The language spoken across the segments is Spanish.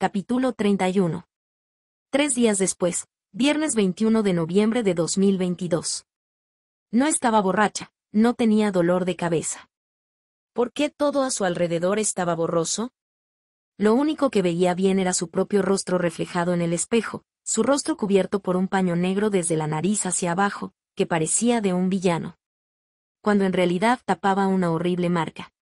capítulo 31. Tres días después, viernes 21 de noviembre de 2022. No estaba borracha, no tenía dolor de cabeza. ¿Por qué todo a su alrededor estaba borroso? Lo único que veía bien era su propio rostro reflejado en el espejo, su rostro cubierto por un paño negro desde la nariz hacia abajo, que parecía de un villano. Cuando en realidad tapaba una horrible marca.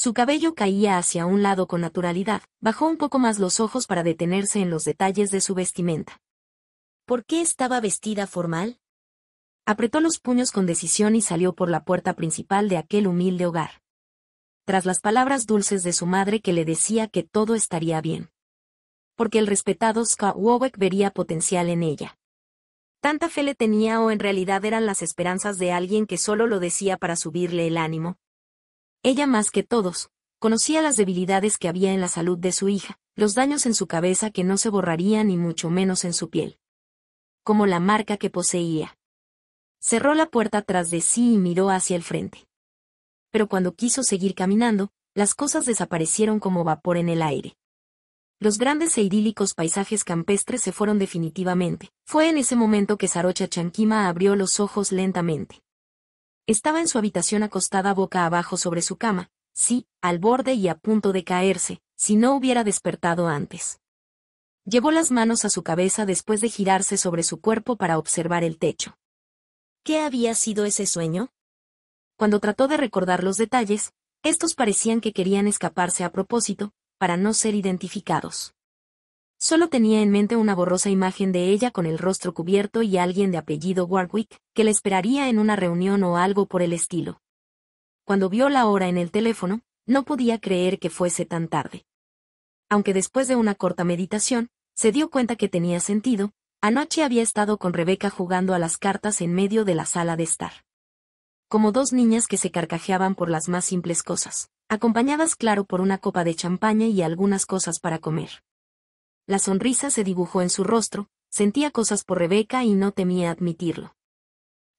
Su cabello caía hacia un lado con naturalidad, bajó un poco más los ojos para detenerse en los detalles de su vestimenta. ¿Por qué estaba vestida formal? Apretó los puños con decisión y salió por la puerta principal de aquel humilde hogar. Tras las palabras dulces de su madre que le decía que todo estaría bien. Porque el respetado Skawowek vería potencial en ella. Tanta fe le tenía o en realidad eran las esperanzas de alguien que solo lo decía para subirle el ánimo, ella más que todos, conocía las debilidades que había en la salud de su hija, los daños en su cabeza que no se borrarían ni mucho menos en su piel. Como la marca que poseía. Cerró la puerta tras de sí y miró hacia el frente. Pero cuando quiso seguir caminando, las cosas desaparecieron como vapor en el aire. Los grandes e idílicos paisajes campestres se fueron definitivamente. Fue en ese momento que Sarocha Chanquima abrió los ojos lentamente. Estaba en su habitación acostada boca abajo sobre su cama, sí, al borde y a punto de caerse, si no hubiera despertado antes. Llevó las manos a su cabeza después de girarse sobre su cuerpo para observar el techo. ¿Qué había sido ese sueño? Cuando trató de recordar los detalles, estos parecían que querían escaparse a propósito, para no ser identificados. Solo tenía en mente una borrosa imagen de ella con el rostro cubierto y alguien de apellido Warwick, que le esperaría en una reunión o algo por el estilo. Cuando vio la hora en el teléfono, no podía creer que fuese tan tarde. Aunque después de una corta meditación, se dio cuenta que tenía sentido, anoche había estado con Rebeca jugando a las cartas en medio de la sala de estar. Como dos niñas que se carcajeaban por las más simples cosas, acompañadas claro por una copa de champaña y algunas cosas para comer la sonrisa se dibujó en su rostro, sentía cosas por Rebeca y no temía admitirlo.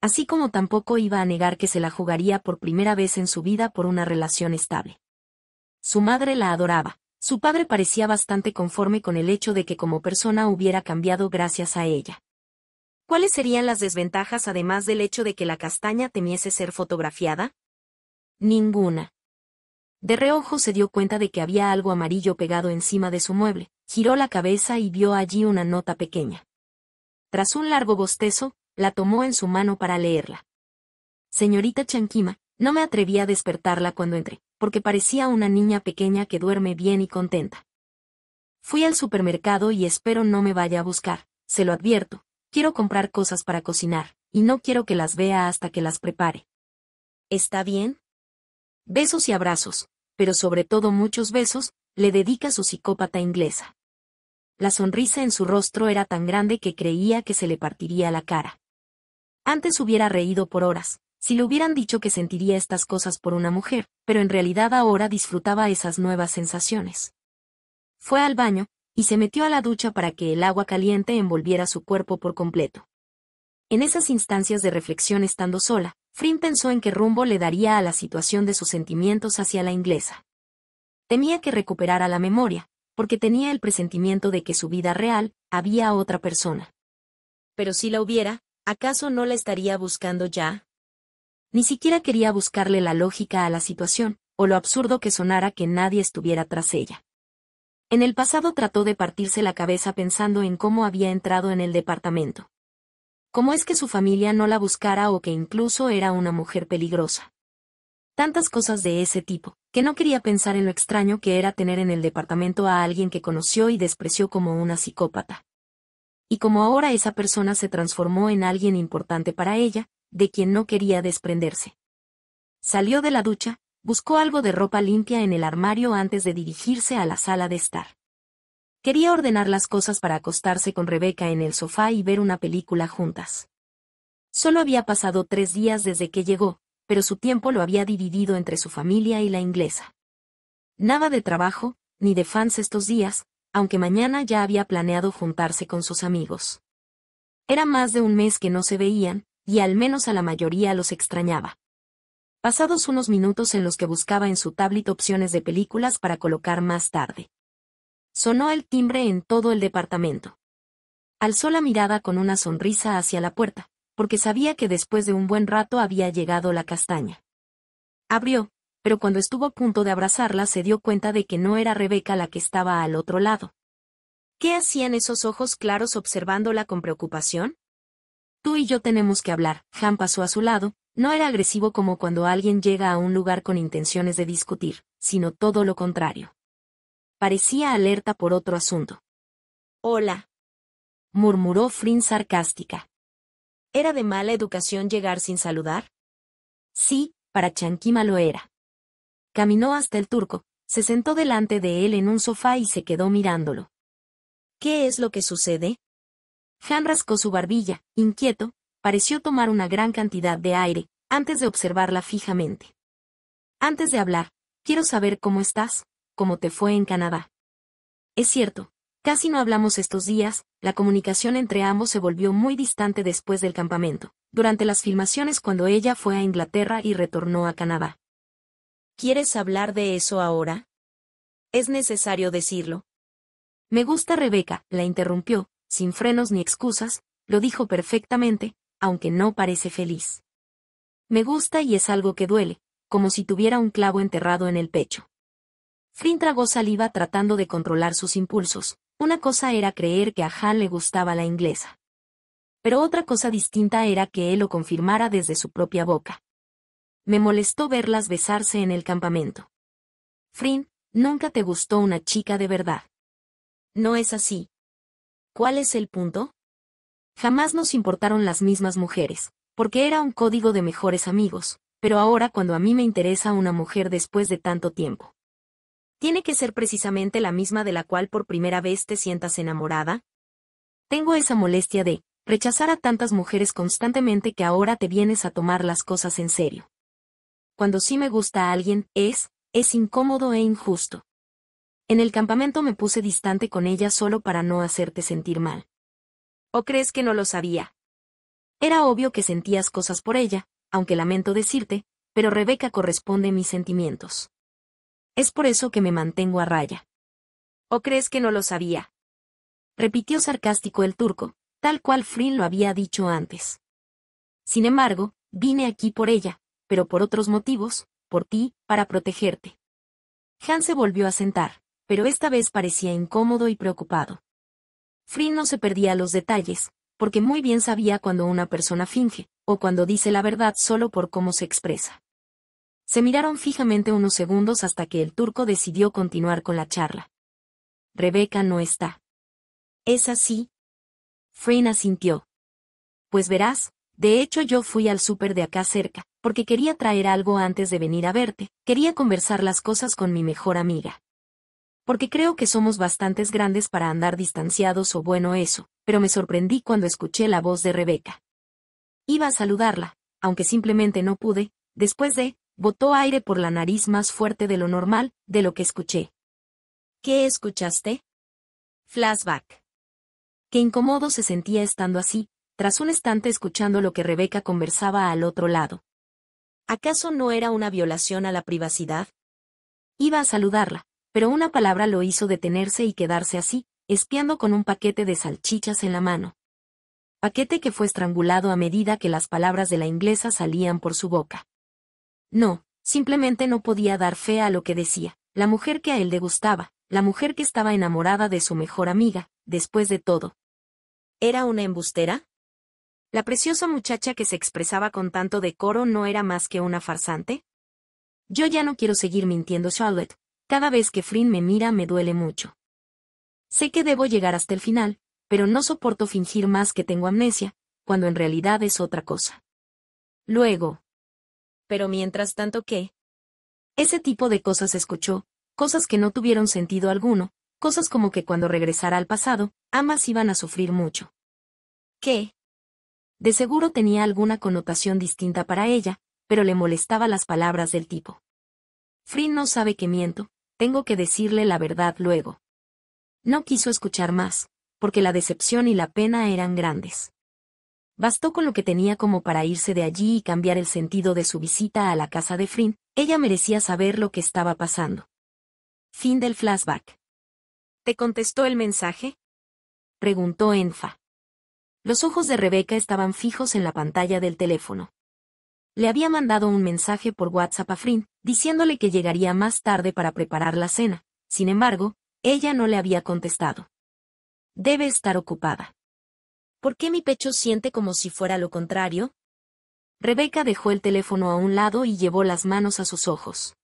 Así como tampoco iba a negar que se la jugaría por primera vez en su vida por una relación estable. Su madre la adoraba, su padre parecía bastante conforme con el hecho de que como persona hubiera cambiado gracias a ella. ¿Cuáles serían las desventajas además del hecho de que la castaña temiese ser fotografiada? Ninguna. De reojo se dio cuenta de que había algo amarillo pegado encima de su mueble, giró la cabeza y vio allí una nota pequeña. Tras un largo bostezo, la tomó en su mano para leerla. Señorita Chanquima, no me atreví a despertarla cuando entré, porque parecía una niña pequeña que duerme bien y contenta. Fui al supermercado y espero no me vaya a buscar, se lo advierto, quiero comprar cosas para cocinar, y no quiero que las vea hasta que las prepare. ¿Está bien? Besos y abrazos, pero sobre todo muchos besos, le dedica su psicópata inglesa. La sonrisa en su rostro era tan grande que creía que se le partiría la cara. Antes hubiera reído por horas, si le hubieran dicho que sentiría estas cosas por una mujer, pero en realidad ahora disfrutaba esas nuevas sensaciones. Fue al baño, y se metió a la ducha para que el agua caliente envolviera su cuerpo por completo. En esas instancias de reflexión estando sola, Frim pensó en qué rumbo le daría a la situación de sus sentimientos hacia la inglesa. Temía que recuperara la memoria, porque tenía el presentimiento de que su vida real había otra persona. Pero si la hubiera, ¿acaso no la estaría buscando ya? Ni siquiera quería buscarle la lógica a la situación, o lo absurdo que sonara que nadie estuviera tras ella. En el pasado trató de partirse la cabeza pensando en cómo había entrado en el departamento. ¿Cómo es que su familia no la buscara o que incluso era una mujer peligrosa? Tantas cosas de ese tipo, que no quería pensar en lo extraño que era tener en el departamento a alguien que conoció y despreció como una psicópata. Y como ahora esa persona se transformó en alguien importante para ella, de quien no quería desprenderse. Salió de la ducha, buscó algo de ropa limpia en el armario antes de dirigirse a la sala de estar. Quería ordenar las cosas para acostarse con Rebeca en el sofá y ver una película juntas. Solo había pasado tres días desde que llegó, pero su tiempo lo había dividido entre su familia y la inglesa. Nada de trabajo, ni de fans estos días, aunque mañana ya había planeado juntarse con sus amigos. Era más de un mes que no se veían, y al menos a la mayoría los extrañaba. Pasados unos minutos en los que buscaba en su tablet opciones de películas para colocar más tarde. Sonó el timbre en todo el departamento. Alzó la mirada con una sonrisa hacia la puerta, porque sabía que después de un buen rato había llegado la castaña. Abrió, pero cuando estuvo a punto de abrazarla se dio cuenta de que no era Rebeca la que estaba al otro lado. ¿Qué hacían esos ojos claros observándola con preocupación? Tú y yo tenemos que hablar. Han pasó a su lado, no era agresivo como cuando alguien llega a un lugar con intenciones de discutir, sino todo lo contrario. Parecía alerta por otro asunto. Hola. murmuró Frin sarcástica. ¿Era de mala educación llegar sin saludar? Sí, para Chanquima lo era. Caminó hasta el turco, se sentó delante de él en un sofá y se quedó mirándolo. ¿Qué es lo que sucede? Han rascó su barbilla, inquieto, pareció tomar una gran cantidad de aire, antes de observarla fijamente. Antes de hablar, quiero saber cómo estás como te fue en Canadá. Es cierto, casi no hablamos estos días, la comunicación entre ambos se volvió muy distante después del campamento, durante las filmaciones cuando ella fue a Inglaterra y retornó a Canadá. ¿Quieres hablar de eso ahora? Es necesario decirlo. Me gusta Rebeca, la interrumpió, sin frenos ni excusas, lo dijo perfectamente, aunque no parece feliz. Me gusta y es algo que duele, como si tuviera un clavo enterrado en el pecho. Flynn tragó saliva tratando de controlar sus impulsos. Una cosa era creer que a Han le gustaba la inglesa. Pero otra cosa distinta era que él lo confirmara desde su propia boca. Me molestó verlas besarse en el campamento. Flynn, nunca te gustó una chica de verdad. No es así. ¿Cuál es el punto? Jamás nos importaron las mismas mujeres, porque era un código de mejores amigos, pero ahora cuando a mí me interesa una mujer después de tanto tiempo, ¿Tiene que ser precisamente la misma de la cual por primera vez te sientas enamorada? Tengo esa molestia de rechazar a tantas mujeres constantemente que ahora te vienes a tomar las cosas en serio. Cuando sí me gusta a alguien, es, es incómodo e injusto. En el campamento me puse distante con ella solo para no hacerte sentir mal. ¿O crees que no lo sabía? Era obvio que sentías cosas por ella, aunque lamento decirte, pero Rebeca corresponde mis sentimientos. Es por eso que me mantengo a raya. ¿O crees que no lo sabía? Repitió sarcástico el turco, tal cual Frin lo había dicho antes. Sin embargo, vine aquí por ella, pero por otros motivos, por ti, para protegerte. Han se volvió a sentar, pero esta vez parecía incómodo y preocupado. Frin no se perdía los detalles, porque muy bien sabía cuando una persona finge, o cuando dice la verdad solo por cómo se expresa. Se miraron fijamente unos segundos hasta que el turco decidió continuar con la charla. Rebeca no está. ¿Es así? frena asintió. Pues verás, de hecho yo fui al súper de acá cerca, porque quería traer algo antes de venir a verte, quería conversar las cosas con mi mejor amiga. Porque creo que somos bastantes grandes para andar distanciados o bueno eso, pero me sorprendí cuando escuché la voz de Rebeca. Iba a saludarla, aunque simplemente no pude, después de, botó aire por la nariz más fuerte de lo normal, de lo que escuché. ¿Qué escuchaste? Flashback. Qué incómodo se sentía estando así, tras un estante escuchando lo que Rebeca conversaba al otro lado. ¿Acaso no era una violación a la privacidad? Iba a saludarla, pero una palabra lo hizo detenerse y quedarse así, espiando con un paquete de salchichas en la mano. Paquete que fue estrangulado a medida que las palabras de la inglesa salían por su boca. No, simplemente no podía dar fe a lo que decía, la mujer que a él le gustaba, la mujer que estaba enamorada de su mejor amiga, después de todo. ¿Era una embustera? ¿La preciosa muchacha que se expresaba con tanto decoro no era más que una farsante? Yo ya no quiero seguir mintiendo, Charlotte. Cada vez que Frin me mira me duele mucho. Sé que debo llegar hasta el final, pero no soporto fingir más que tengo amnesia, cuando en realidad es otra cosa. Luego, pero mientras tanto qué. Ese tipo de cosas escuchó, cosas que no tuvieron sentido alguno, cosas como que cuando regresara al pasado, ambas iban a sufrir mucho. ¿Qué? De seguro tenía alguna connotación distinta para ella, pero le molestaba las palabras del tipo. Free no sabe que miento, tengo que decirle la verdad luego. No quiso escuchar más, porque la decepción y la pena eran grandes. Bastó con lo que tenía como para irse de allí y cambiar el sentido de su visita a la casa de Frin, ella merecía saber lo que estaba pasando. Fin del flashback. ¿Te contestó el mensaje? Preguntó Enfa. Los ojos de Rebeca estaban fijos en la pantalla del teléfono. Le había mandado un mensaje por WhatsApp a Frin, diciéndole que llegaría más tarde para preparar la cena. Sin embargo, ella no le había contestado. Debe estar ocupada. ¿Por qué mi pecho siente como si fuera lo contrario? Rebeca dejó el teléfono a un lado y llevó las manos a sus ojos.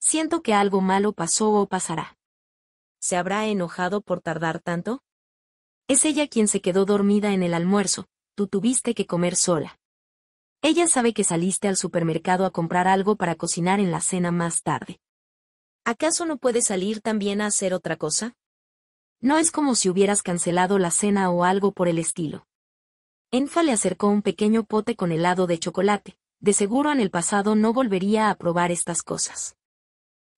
Siento que algo malo pasó o pasará. ¿Se habrá enojado por tardar tanto? Es ella quien se quedó dormida en el almuerzo, tú tuviste que comer sola. Ella sabe que saliste al supermercado a comprar algo para cocinar en la cena más tarde. ¿Acaso no puede salir también a hacer otra cosa? No es como si hubieras cancelado la cena o algo por el estilo. Enfa le acercó un pequeño pote con helado de chocolate. De seguro en el pasado no volvería a probar estas cosas.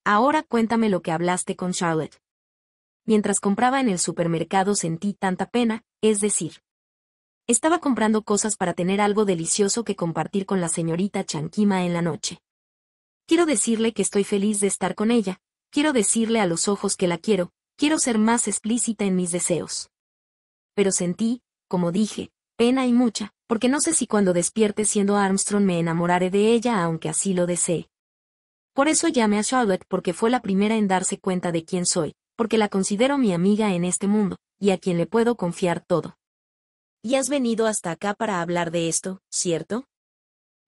Ahora cuéntame lo que hablaste con Charlotte. Mientras compraba en el supermercado sentí tanta pena, es decir, estaba comprando cosas para tener algo delicioso que compartir con la señorita Chanquima en la noche. Quiero decirle que estoy feliz de estar con ella, quiero decirle a los ojos que la quiero, quiero ser más explícita en mis deseos. Pero sentí, como dije, pena y mucha, porque no sé si cuando despierte siendo Armstrong me enamoraré de ella aunque así lo desee. Por eso llamé a Charlotte porque fue la primera en darse cuenta de quién soy, porque la considero mi amiga en este mundo, y a quien le puedo confiar todo. Y has venido hasta acá para hablar de esto, ¿cierto?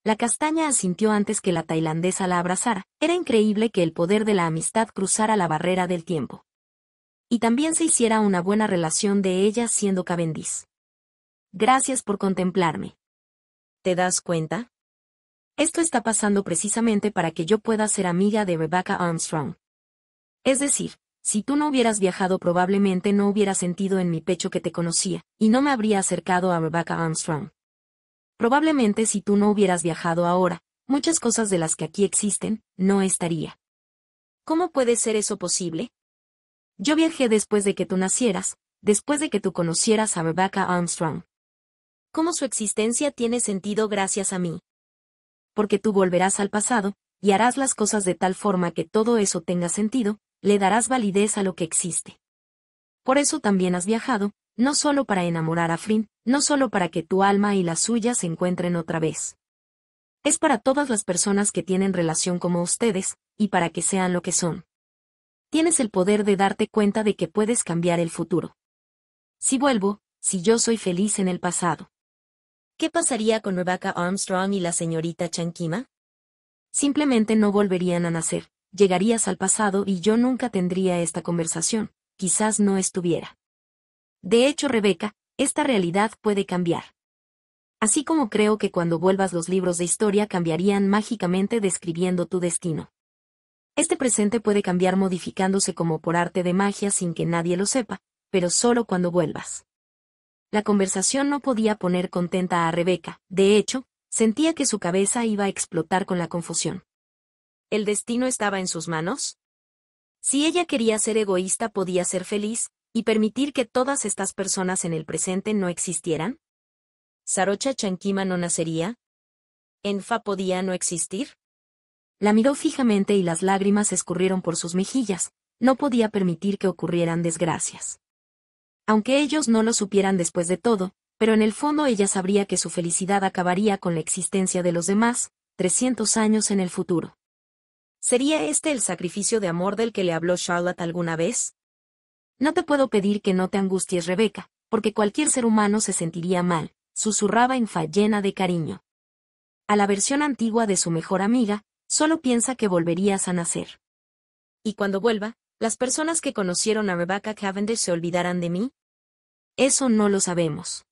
La castaña asintió antes que la tailandesa la abrazara. Era increíble que el poder de la amistad cruzara la barrera del tiempo y también se hiciera una buena relación de ella siendo Cavendish. Gracias por contemplarme. ¿Te das cuenta? Esto está pasando precisamente para que yo pueda ser amiga de Rebecca Armstrong. Es decir, si tú no hubieras viajado probablemente no hubiera sentido en mi pecho que te conocía, y no me habría acercado a Rebecca Armstrong. Probablemente si tú no hubieras viajado ahora, muchas cosas de las que aquí existen, no estaría. ¿Cómo puede ser eso posible? Yo viajé después de que tú nacieras, después de que tú conocieras a Rebecca Armstrong. ¿Cómo su existencia tiene sentido gracias a mí? Porque tú volverás al pasado, y harás las cosas de tal forma que todo eso tenga sentido, le darás validez a lo que existe. Por eso también has viajado, no solo para enamorar a Frin, no solo para que tu alma y la suya se encuentren otra vez. Es para todas las personas que tienen relación como ustedes, y para que sean lo que son tienes el poder de darte cuenta de que puedes cambiar el futuro. Si vuelvo, si yo soy feliz en el pasado. ¿Qué pasaría con Rebecca Armstrong y la señorita Chankima? Simplemente no volverían a nacer, llegarías al pasado y yo nunca tendría esta conversación, quizás no estuviera. De hecho, Rebecca, esta realidad puede cambiar. Así como creo que cuando vuelvas los libros de historia cambiarían mágicamente describiendo tu destino. Este presente puede cambiar modificándose como por arte de magia sin que nadie lo sepa, pero solo cuando vuelvas. La conversación no podía poner contenta a Rebeca, de hecho, sentía que su cabeza iba a explotar con la confusión. ¿El destino estaba en sus manos? Si ella quería ser egoísta podía ser feliz, y permitir que todas estas personas en el presente no existieran? ¿Sarocha Chankima no nacería? ¿Enfa podía no existir? La miró fijamente y las lágrimas escurrieron por sus mejillas, no podía permitir que ocurrieran desgracias. Aunque ellos no lo supieran después de todo, pero en el fondo ella sabría que su felicidad acabaría con la existencia de los demás, 300 años en el futuro. ¿Sería este el sacrificio de amor del que le habló Charlotte alguna vez? No te puedo pedir que no te angusties, Rebeca, porque cualquier ser humano se sentiría mal, susurraba en llena de cariño. A la versión antigua de su mejor amiga, solo piensa que volverías a nacer. Y cuando vuelva, las personas que conocieron a Rebecca Cavendish se olvidarán de mí. Eso no lo sabemos.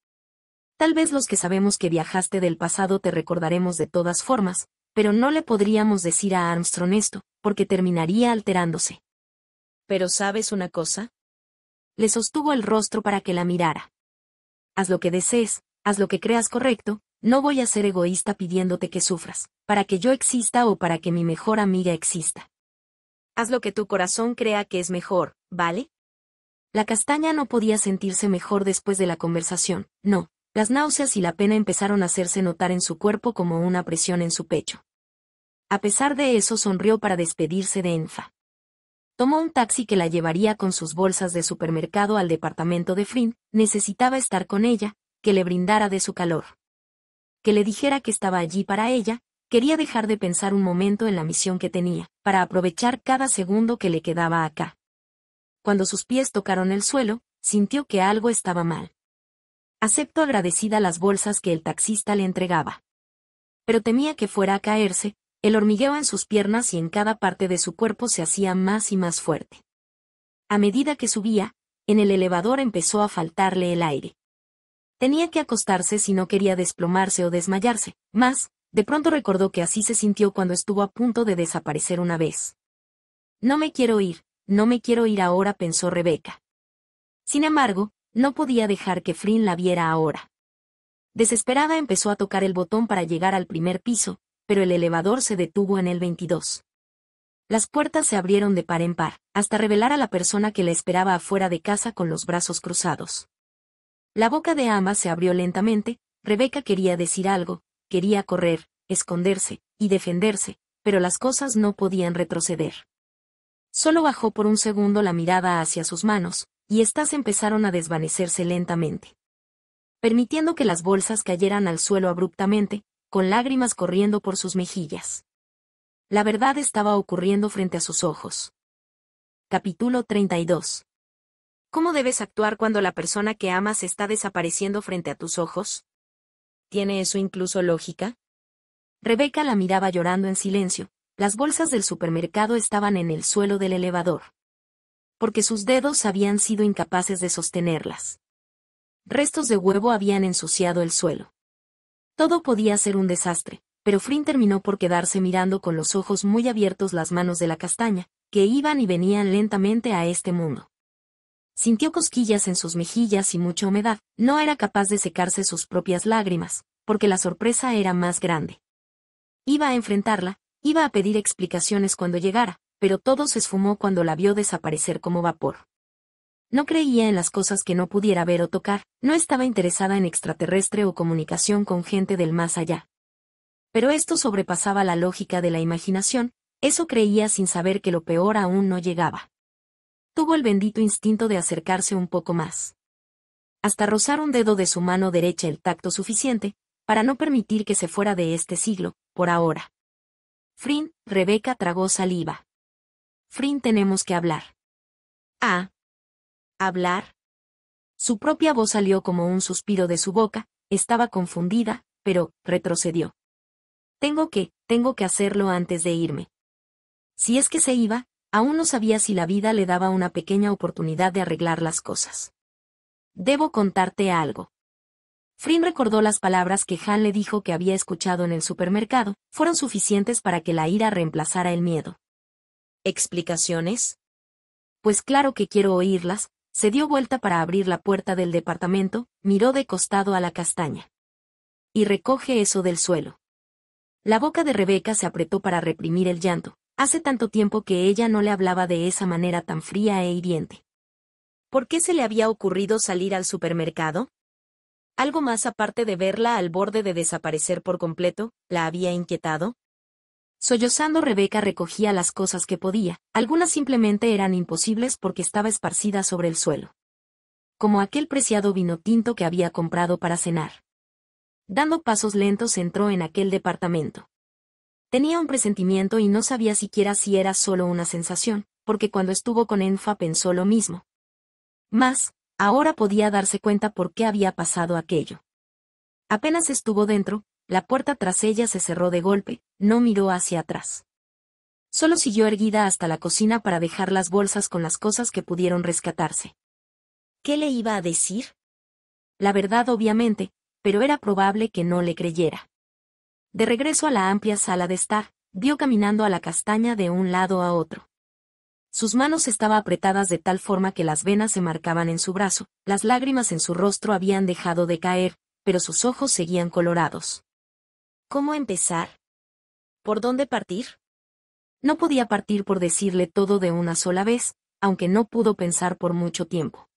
Tal vez los que sabemos que viajaste del pasado te recordaremos de todas formas, pero no le podríamos decir a Armstrong esto, porque terminaría alterándose. Pero ¿sabes una cosa? Le sostuvo el rostro para que la mirara. Haz lo que desees, haz lo que creas correcto, no voy a ser egoísta pidiéndote que sufras, para que yo exista o para que mi mejor amiga exista. Haz lo que tu corazón crea que es mejor, ¿vale? La castaña no podía sentirse mejor después de la conversación, no. Las náuseas y la pena empezaron a hacerse notar en su cuerpo como una presión en su pecho. A pesar de eso sonrió para despedirse de Enfa. Tomó un taxi que la llevaría con sus bolsas de supermercado al departamento de Frin, necesitaba estar con ella, que le brindara de su calor que le dijera que estaba allí para ella, quería dejar de pensar un momento en la misión que tenía, para aprovechar cada segundo que le quedaba acá. Cuando sus pies tocaron el suelo, sintió que algo estaba mal. Aceptó agradecida las bolsas que el taxista le entregaba. Pero temía que fuera a caerse, el hormigueo en sus piernas y en cada parte de su cuerpo se hacía más y más fuerte. A medida que subía, en el elevador empezó a faltarle el aire. Tenía que acostarse si no quería desplomarse o desmayarse, más, de pronto recordó que así se sintió cuando estuvo a punto de desaparecer una vez. No me quiero ir, no me quiero ir ahora, pensó Rebeca. Sin embargo, no podía dejar que Frin la viera ahora. Desesperada empezó a tocar el botón para llegar al primer piso, pero el elevador se detuvo en el 22. Las puertas se abrieron de par en par, hasta revelar a la persona que la esperaba afuera de casa con los brazos cruzados. La boca de Ama se abrió lentamente, Rebeca quería decir algo, quería correr, esconderse, y defenderse, pero las cosas no podían retroceder. Solo bajó por un segundo la mirada hacia sus manos, y éstas empezaron a desvanecerse lentamente. Permitiendo que las bolsas cayeran al suelo abruptamente, con lágrimas corriendo por sus mejillas. La verdad estaba ocurriendo frente a sus ojos. Capítulo 32 ¿Cómo debes actuar cuando la persona que amas está desapareciendo frente a tus ojos? ¿Tiene eso incluso lógica? Rebeca la miraba llorando en silencio. Las bolsas del supermercado estaban en el suelo del elevador. Porque sus dedos habían sido incapaces de sostenerlas. Restos de huevo habían ensuciado el suelo. Todo podía ser un desastre, pero Frin terminó por quedarse mirando con los ojos muy abiertos las manos de la castaña, que iban y venían lentamente a este mundo. Sintió cosquillas en sus mejillas y mucha humedad, no era capaz de secarse sus propias lágrimas, porque la sorpresa era más grande. Iba a enfrentarla, iba a pedir explicaciones cuando llegara, pero todo se esfumó cuando la vio desaparecer como vapor. No creía en las cosas que no pudiera ver o tocar, no estaba interesada en extraterrestre o comunicación con gente del más allá. Pero esto sobrepasaba la lógica de la imaginación, eso creía sin saber que lo peor aún no llegaba tuvo el bendito instinto de acercarse un poco más. Hasta rozar un dedo de su mano derecha el tacto suficiente, para no permitir que se fuera de este siglo, por ahora. Frin, Rebeca tragó saliva. Frin, tenemos que hablar. Ah. ¿Hablar? Su propia voz salió como un suspiro de su boca, estaba confundida, pero retrocedió. Tengo que, tengo que hacerlo antes de irme. Si es que se iba, Aún no sabía si la vida le daba una pequeña oportunidad de arreglar las cosas. Debo contarte algo. Frin recordó las palabras que Han le dijo que había escuchado en el supermercado, fueron suficientes para que la ira reemplazara el miedo. ¿Explicaciones? Pues claro que quiero oírlas, se dio vuelta para abrir la puerta del departamento, miró de costado a la castaña. Y recoge eso del suelo. La boca de Rebeca se apretó para reprimir el llanto, Hace tanto tiempo que ella no le hablaba de esa manera tan fría e hiriente. ¿Por qué se le había ocurrido salir al supermercado? Algo más aparte de verla al borde de desaparecer por completo, la había inquietado. Sollozando Rebeca recogía las cosas que podía, algunas simplemente eran imposibles porque estaba esparcida sobre el suelo. Como aquel preciado vino tinto que había comprado para cenar. Dando pasos lentos entró en aquel departamento. Tenía un presentimiento y no sabía siquiera si era solo una sensación, porque cuando estuvo con Enfa pensó lo mismo. Más, ahora podía darse cuenta por qué había pasado aquello. Apenas estuvo dentro, la puerta tras ella se cerró de golpe, no miró hacia atrás. Solo siguió erguida hasta la cocina para dejar las bolsas con las cosas que pudieron rescatarse. ¿Qué le iba a decir? La verdad obviamente, pero era probable que no le creyera. De regreso a la amplia sala de estar, vio caminando a la castaña de un lado a otro. Sus manos estaban apretadas de tal forma que las venas se marcaban en su brazo, las lágrimas en su rostro habían dejado de caer, pero sus ojos seguían colorados. ¿Cómo empezar? ¿Por dónde partir? No podía partir por decirle todo de una sola vez, aunque no pudo pensar por mucho tiempo.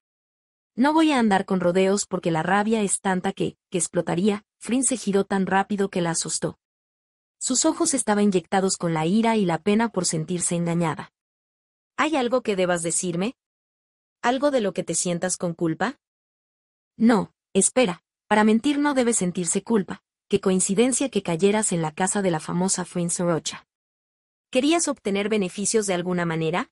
No voy a andar con rodeos porque la rabia es tanta que, que explotaría, Frin se giró tan rápido que la asustó. Sus ojos estaban inyectados con la ira y la pena por sentirse engañada. ¿Hay algo que debas decirme? ¿Algo de lo que te sientas con culpa? No, espera, para mentir no debe sentirse culpa, qué coincidencia que cayeras en la casa de la famosa Frin Sorocha. ¿Querías obtener beneficios de alguna manera?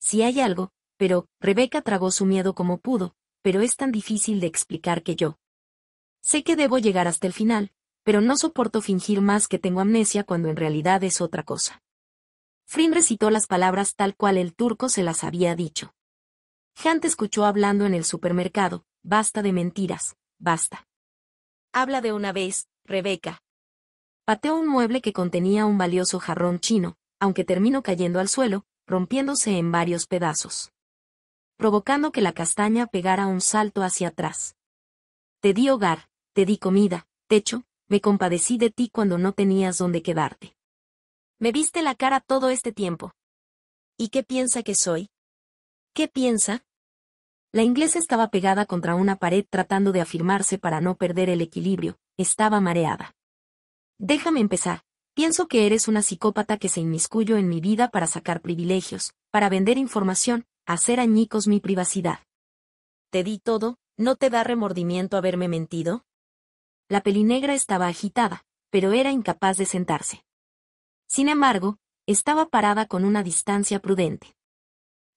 Si hay algo, pero, Rebeca tragó su miedo como pudo, pero es tan difícil de explicar que yo. Sé que debo llegar hasta el final, pero no soporto fingir más que tengo amnesia cuando en realidad es otra cosa. Frin recitó las palabras tal cual el turco se las había dicho. Hunt escuchó hablando en el supermercado, basta de mentiras, basta. Habla de una vez, Rebeca. Pateó un mueble que contenía un valioso jarrón chino, aunque terminó cayendo al suelo, rompiéndose en varios pedazos provocando que la castaña pegara un salto hacia atrás. Te di hogar, te di comida, techo, me compadecí de ti cuando no tenías dónde quedarte. Me viste la cara todo este tiempo. ¿Y qué piensa que soy? ¿Qué piensa? La inglesa estaba pegada contra una pared tratando de afirmarse para no perder el equilibrio, estaba mareada. Déjame empezar. Pienso que eres una psicópata que se inmiscuyo en mi vida para sacar privilegios, para vender información, hacer añicos mi privacidad. Te di todo, ¿no te da remordimiento haberme mentido? La pelinegra estaba agitada, pero era incapaz de sentarse. Sin embargo, estaba parada con una distancia prudente.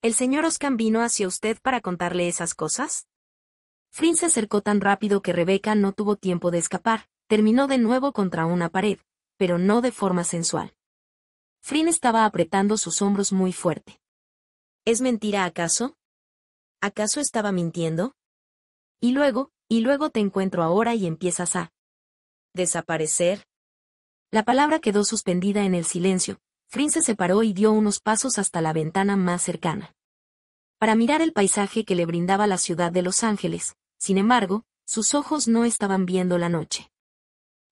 ¿El señor Oscan vino hacia usted para contarle esas cosas? Frin se acercó tan rápido que Rebeca no tuvo tiempo de escapar, terminó de nuevo contra una pared, pero no de forma sensual. Frin estaba apretando sus hombros muy fuerte. ¿Es mentira acaso? ¿Acaso estaba mintiendo? Y luego, y luego te encuentro ahora y empiezas a desaparecer. La palabra quedó suspendida en el silencio. Frin se separó y dio unos pasos hasta la ventana más cercana. Para mirar el paisaje que le brindaba la ciudad de Los Ángeles, sin embargo, sus ojos no estaban viendo la noche.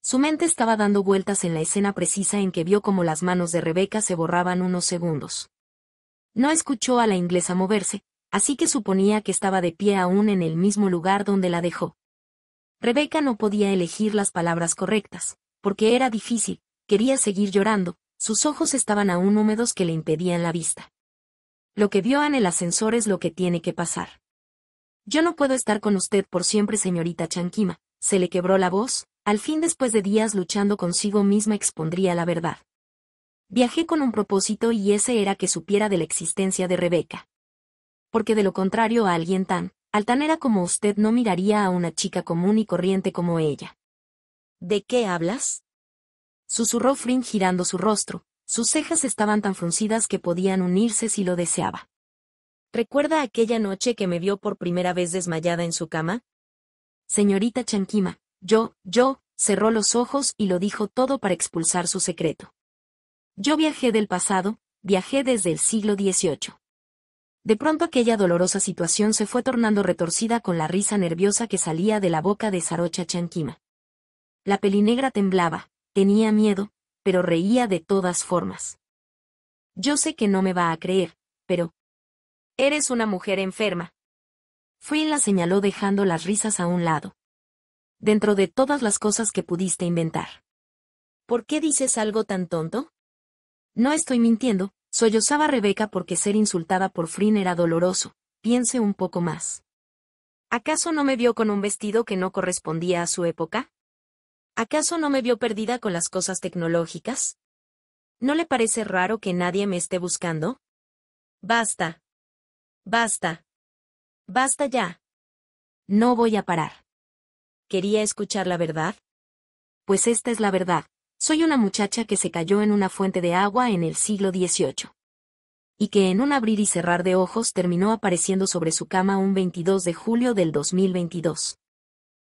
Su mente estaba dando vueltas en la escena precisa en que vio cómo las manos de Rebeca se borraban unos segundos. No escuchó a la inglesa moverse, así que suponía que estaba de pie aún en el mismo lugar donde la dejó. Rebeca no podía elegir las palabras correctas, porque era difícil, quería seguir llorando, sus ojos estaban aún húmedos que le impedían la vista. Lo que vio en el ascensor es lo que tiene que pasar. Yo no puedo estar con usted por siempre, señorita Chanquima, se le quebró la voz, al fin después de días luchando consigo misma expondría la verdad. Viajé con un propósito y ese era que supiera de la existencia de Rebeca. Porque de lo contrario a alguien tan altanera como usted no miraría a una chica común y corriente como ella. ¿De qué hablas? Susurró Fring girando su rostro, sus cejas estaban tan fruncidas que podían unirse si lo deseaba. ¿Recuerda aquella noche que me vio por primera vez desmayada en su cama? Señorita Chanquima, yo, yo, cerró los ojos y lo dijo todo para expulsar su secreto. Yo viajé del pasado, viajé desde el siglo XVIII. De pronto aquella dolorosa situación se fue tornando retorcida con la risa nerviosa que salía de la boca de Sarocha Chanquima. La pelinegra temblaba, tenía miedo, pero reía de todas formas. Yo sé que no me va a creer, pero... Eres una mujer enferma. Fui y la señaló dejando las risas a un lado. Dentro de todas las cosas que pudiste inventar. ¿Por qué dices algo tan tonto? No estoy mintiendo, sollozaba Rebeca porque ser insultada por Frin era doloroso. Piense un poco más. ¿Acaso no me vio con un vestido que no correspondía a su época? ¿Acaso no me vio perdida con las cosas tecnológicas? ¿No le parece raro que nadie me esté buscando? Basta. Basta. Basta ya. No voy a parar. ¿Quería escuchar la verdad? Pues esta es la verdad. Soy una muchacha que se cayó en una fuente de agua en el siglo XVIII. Y que en un abrir y cerrar de ojos terminó apareciendo sobre su cama un 22 de julio del 2022.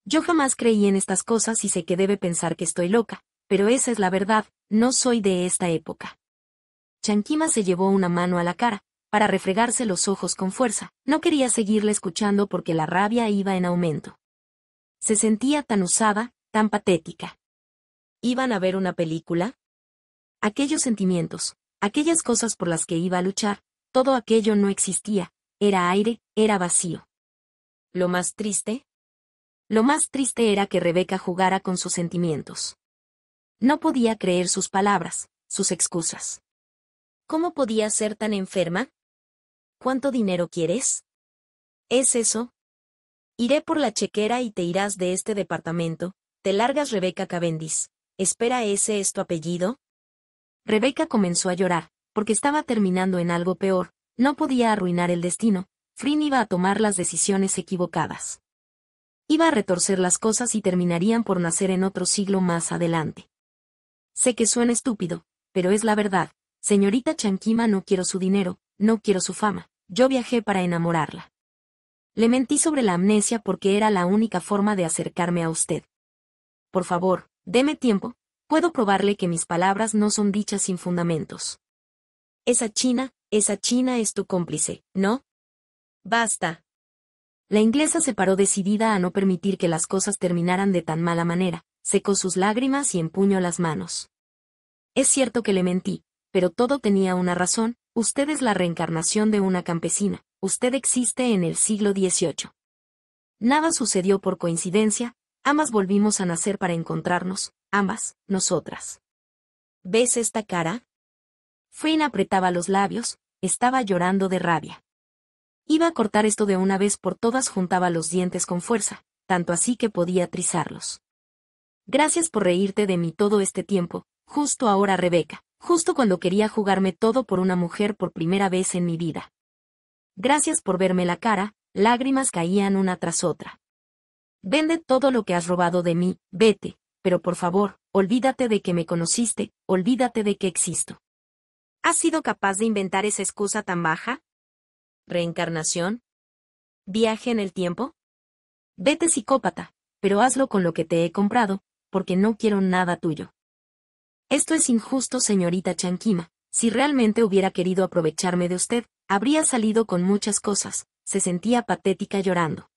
Yo jamás creí en estas cosas y sé que debe pensar que estoy loca, pero esa es la verdad, no soy de esta época. Chanquima se llevó una mano a la cara, para refregarse los ojos con fuerza, no quería seguirle escuchando porque la rabia iba en aumento. Se sentía tan usada, tan patética iban a ver una película? Aquellos sentimientos, aquellas cosas por las que iba a luchar, todo aquello no existía, era aire, era vacío. ¿Lo más triste? Lo más triste era que Rebeca jugara con sus sentimientos. No podía creer sus palabras, sus excusas. ¿Cómo podía ser tan enferma? ¿Cuánto dinero quieres? ¿Es eso? Iré por la chequera y te irás de este departamento, te largas Rebeca Cavendish. ¿Espera ese es tu apellido? Rebeca comenzó a llorar, porque estaba terminando en algo peor, no podía arruinar el destino, Frin iba a tomar las decisiones equivocadas. Iba a retorcer las cosas y terminarían por nacer en otro siglo más adelante. Sé que suena estúpido, pero es la verdad, señorita Chanquima no quiero su dinero, no quiero su fama, yo viajé para enamorarla. Le mentí sobre la amnesia porque era la única forma de acercarme a usted. Por favor, Deme tiempo, puedo probarle que mis palabras no son dichas sin fundamentos. Esa China, esa China es tu cómplice, ¿no? Basta. La inglesa se paró decidida a no permitir que las cosas terminaran de tan mala manera, secó sus lágrimas y empuñó las manos. Es cierto que le mentí, pero todo tenía una razón, usted es la reencarnación de una campesina, usted existe en el siglo XVIII. Nada sucedió por coincidencia, Ambas volvimos a nacer para encontrarnos, ambas, nosotras. ¿Ves esta cara? Finn apretaba los labios, estaba llorando de rabia. Iba a cortar esto de una vez por todas, juntaba los dientes con fuerza, tanto así que podía trizarlos. Gracias por reírte de mí todo este tiempo, justo ahora Rebeca, justo cuando quería jugarme todo por una mujer por primera vez en mi vida. Gracias por verme la cara, lágrimas caían una tras otra. Vende todo lo que has robado de mí, vete, pero por favor, olvídate de que me conociste, olvídate de que existo. ¿Has sido capaz de inventar esa excusa tan baja? ¿Reencarnación? ¿Viaje en el tiempo? Vete psicópata, pero hazlo con lo que te he comprado, porque no quiero nada tuyo. Esto es injusto, señorita Chanquima. Si realmente hubiera querido aprovecharme de usted, habría salido con muchas cosas, se sentía patética llorando.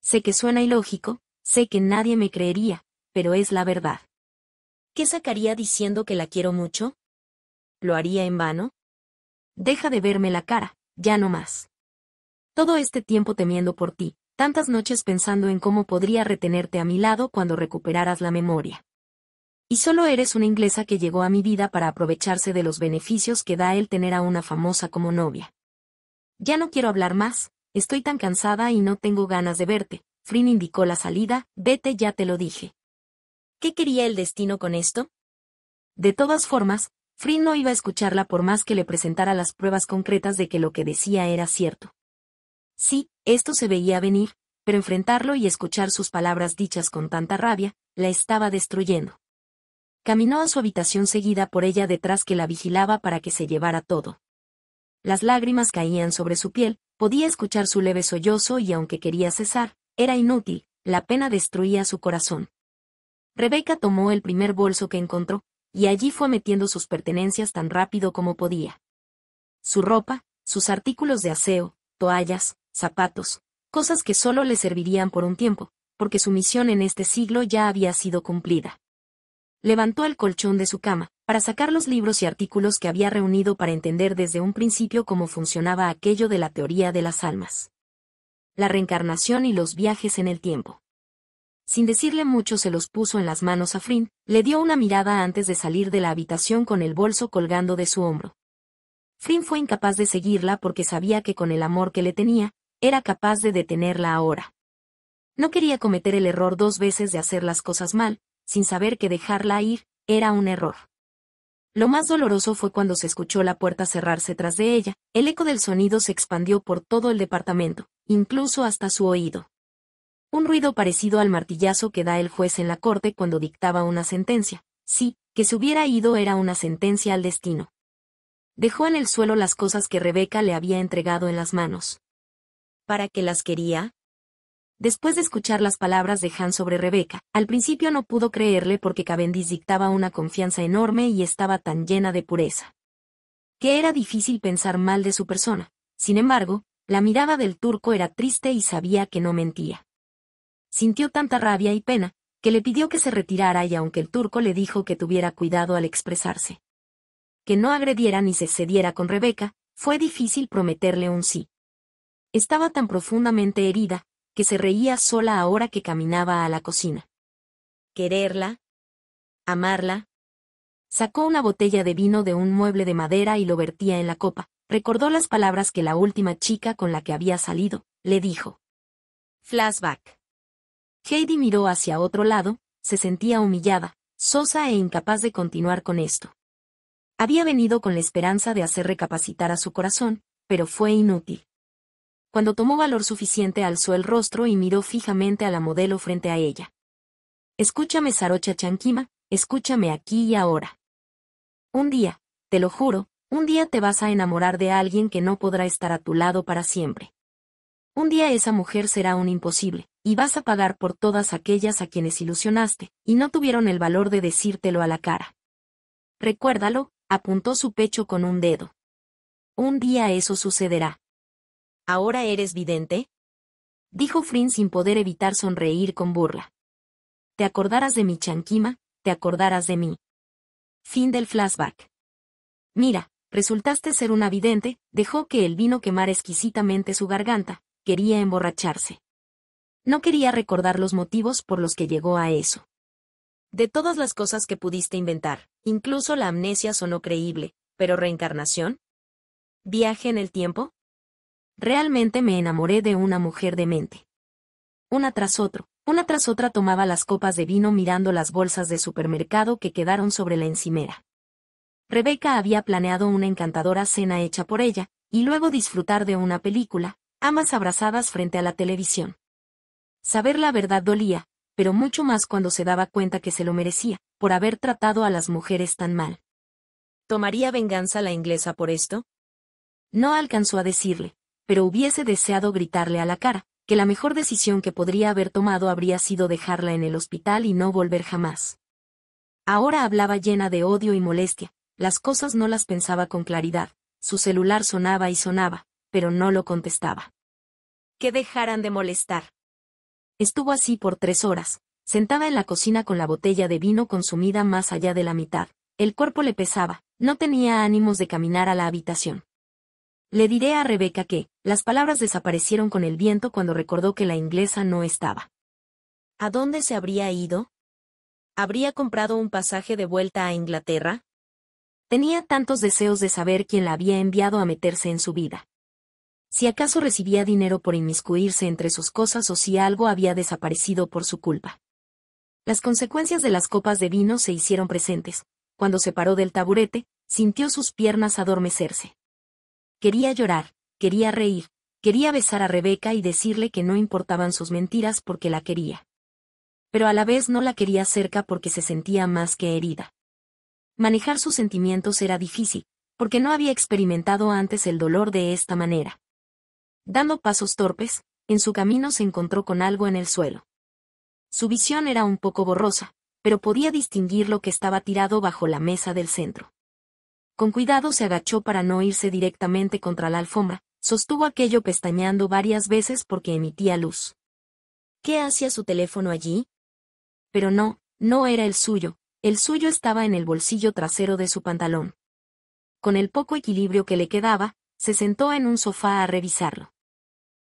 Sé que suena ilógico, sé que nadie me creería, pero es la verdad. ¿Qué sacaría diciendo que la quiero mucho? ¿Lo haría en vano? Deja de verme la cara, ya no más. Todo este tiempo temiendo por ti, tantas noches pensando en cómo podría retenerte a mi lado cuando recuperaras la memoria. Y solo eres una inglesa que llegó a mi vida para aprovecharse de los beneficios que da el tener a una famosa como novia. Ya no quiero hablar más, Estoy tan cansada y no tengo ganas de verte. Frin indicó la salida, vete ya te lo dije. ¿Qué quería el destino con esto? De todas formas, Frin no iba a escucharla por más que le presentara las pruebas concretas de que lo que decía era cierto. Sí, esto se veía venir, pero enfrentarlo y escuchar sus palabras dichas con tanta rabia, la estaba destruyendo. Caminó a su habitación seguida por ella detrás que la vigilaba para que se llevara todo. Las lágrimas caían sobre su piel, Podía escuchar su leve sollozo y aunque quería cesar, era inútil, la pena destruía su corazón. Rebeca tomó el primer bolso que encontró, y allí fue metiendo sus pertenencias tan rápido como podía. Su ropa, sus artículos de aseo, toallas, zapatos, cosas que solo le servirían por un tiempo, porque su misión en este siglo ya había sido cumplida levantó el colchón de su cama, para sacar los libros y artículos que había reunido para entender desde un principio cómo funcionaba aquello de la teoría de las almas. La reencarnación y los viajes en el tiempo. Sin decirle mucho se los puso en las manos a Frin, le dio una mirada antes de salir de la habitación con el bolso colgando de su hombro. Frin fue incapaz de seguirla porque sabía que con el amor que le tenía, era capaz de detenerla ahora. No quería cometer el error dos veces de hacer las cosas mal, sin saber que dejarla ir, era un error. Lo más doloroso fue cuando se escuchó la puerta cerrarse tras de ella, el eco del sonido se expandió por todo el departamento, incluso hasta su oído. Un ruido parecido al martillazo que da el juez en la corte cuando dictaba una sentencia. Sí, que se hubiera ido era una sentencia al destino. Dejó en el suelo las cosas que Rebeca le había entregado en las manos. ¿Para qué las quería? Después de escuchar las palabras de Han sobre Rebeca, al principio no pudo creerle porque Cavendish dictaba una confianza enorme y estaba tan llena de pureza. Que era difícil pensar mal de su persona. Sin embargo, la mirada del turco era triste y sabía que no mentía. Sintió tanta rabia y pena, que le pidió que se retirara y aunque el turco le dijo que tuviera cuidado al expresarse, que no agrediera ni se cediera con Rebeca, fue difícil prometerle un sí. Estaba tan profundamente herida, que se reía sola ahora que caminaba a la cocina. Quererla. Amarla. Sacó una botella de vino de un mueble de madera y lo vertía en la copa. Recordó las palabras que la última chica con la que había salido, le dijo. Flashback. Heidi miró hacia otro lado, se sentía humillada, sosa e incapaz de continuar con esto. Había venido con la esperanza de hacer recapacitar a su corazón, pero fue inútil cuando tomó valor suficiente alzó el rostro y miró fijamente a la modelo frente a ella. Escúchame Sarocha Chanquima, escúchame aquí y ahora. Un día, te lo juro, un día te vas a enamorar de alguien que no podrá estar a tu lado para siempre. Un día esa mujer será un imposible, y vas a pagar por todas aquellas a quienes ilusionaste, y no tuvieron el valor de decírtelo a la cara. Recuérdalo, apuntó su pecho con un dedo. Un día eso sucederá. ¿Ahora eres vidente? Dijo Frin sin poder evitar sonreír con burla. Te acordarás de mi chanquima, te acordarás de mí. Fin del flashback. Mira, resultaste ser una vidente, dejó que el vino quemara exquisitamente su garganta, quería emborracharse. No quería recordar los motivos por los que llegó a eso. De todas las cosas que pudiste inventar, incluso la amnesia sonó creíble, pero reencarnación? ¿Viaje en el tiempo? Realmente me enamoré de una mujer demente. Una tras otro, una tras otra tomaba las copas de vino mirando las bolsas de supermercado que quedaron sobre la encimera. Rebeca había planeado una encantadora cena hecha por ella, y luego disfrutar de una película, ambas abrazadas frente a la televisión. Saber la verdad dolía, pero mucho más cuando se daba cuenta que se lo merecía, por haber tratado a las mujeres tan mal. ¿Tomaría venganza la inglesa por esto? No alcanzó a decirle, pero hubiese deseado gritarle a la cara, que la mejor decisión que podría haber tomado habría sido dejarla en el hospital y no volver jamás. Ahora hablaba llena de odio y molestia, las cosas no las pensaba con claridad, su celular sonaba y sonaba, pero no lo contestaba. Que dejaran de molestar. Estuvo así por tres horas, sentada en la cocina con la botella de vino consumida más allá de la mitad, el cuerpo le pesaba, no tenía ánimos de caminar a la habitación. Le diré a Rebeca que, las palabras desaparecieron con el viento cuando recordó que la inglesa no estaba. ¿A dónde se habría ido? ¿Habría comprado un pasaje de vuelta a Inglaterra? Tenía tantos deseos de saber quién la había enviado a meterse en su vida. Si acaso recibía dinero por inmiscuirse entre sus cosas o si algo había desaparecido por su culpa. Las consecuencias de las copas de vino se hicieron presentes. Cuando se paró del taburete, sintió sus piernas adormecerse. Quería llorar, quería reír, quería besar a Rebeca y decirle que no importaban sus mentiras porque la quería. Pero a la vez no la quería cerca porque se sentía más que herida. Manejar sus sentimientos era difícil, porque no había experimentado antes el dolor de esta manera. Dando pasos torpes, en su camino se encontró con algo en el suelo. Su visión era un poco borrosa, pero podía distinguir lo que estaba tirado bajo la mesa del centro. Con cuidado se agachó para no irse directamente contra la alfombra, sostuvo aquello pestañeando varias veces porque emitía luz. ¿Qué hacía su teléfono allí? Pero no, no era el suyo, el suyo estaba en el bolsillo trasero de su pantalón. Con el poco equilibrio que le quedaba, se sentó en un sofá a revisarlo.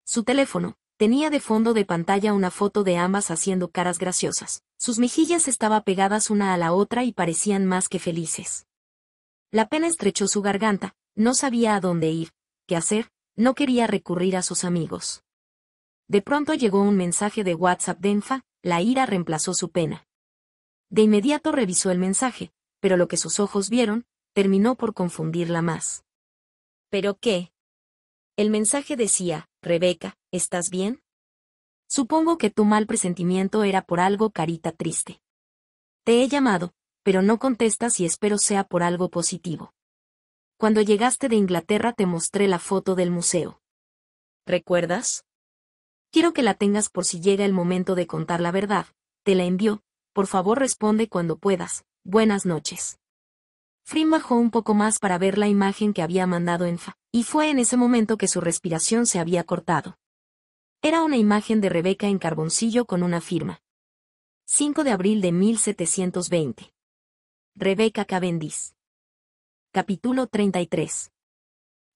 Su teléfono, tenía de fondo de pantalla una foto de ambas haciendo caras graciosas. Sus mejillas estaban pegadas una a la otra y parecían más que felices. La pena estrechó su garganta, no sabía a dónde ir, qué hacer, no quería recurrir a sus amigos. De pronto llegó un mensaje de WhatsApp de Enfa, la ira reemplazó su pena. De inmediato revisó el mensaje, pero lo que sus ojos vieron, terminó por confundirla más. ¿Pero qué? El mensaje decía, Rebeca, ¿estás bien? Supongo que tu mal presentimiento era por algo carita triste. Te he llamado, pero no contestas y espero sea por algo positivo. Cuando llegaste de Inglaterra te mostré la foto del museo. ¿Recuerdas? Quiero que la tengas por si llega el momento de contar la verdad. Te la envió. Por favor responde cuando puedas. Buenas noches. Frim bajó un poco más para ver la imagen que había mandado Enfa, y fue en ese momento que su respiración se había cortado. Era una imagen de Rebeca en carboncillo con una firma. 5 de abril de 1720. Rebeca Cavendish. Capítulo 33.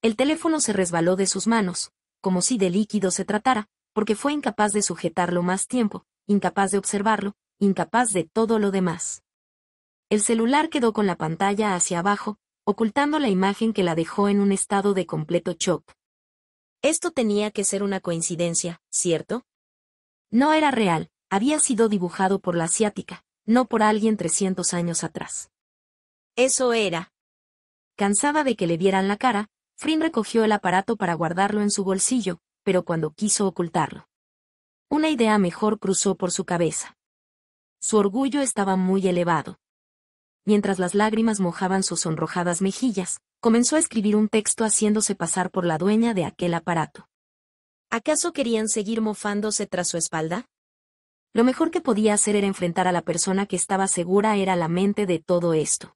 El teléfono se resbaló de sus manos, como si de líquido se tratara, porque fue incapaz de sujetarlo más tiempo, incapaz de observarlo, incapaz de todo lo demás. El celular quedó con la pantalla hacia abajo, ocultando la imagen que la dejó en un estado de completo shock. Esto tenía que ser una coincidencia, ¿cierto? No era real, había sido dibujado por la asiática, no por alguien 300 años atrás. Eso era. Cansada de que le dieran la cara, Frin recogió el aparato para guardarlo en su bolsillo, pero cuando quiso ocultarlo. Una idea mejor cruzó por su cabeza. Su orgullo estaba muy elevado. Mientras las lágrimas mojaban sus sonrojadas mejillas, comenzó a escribir un texto haciéndose pasar por la dueña de aquel aparato. ¿Acaso querían seguir mofándose tras su espalda? Lo mejor que podía hacer era enfrentar a la persona que estaba segura era la mente de todo esto.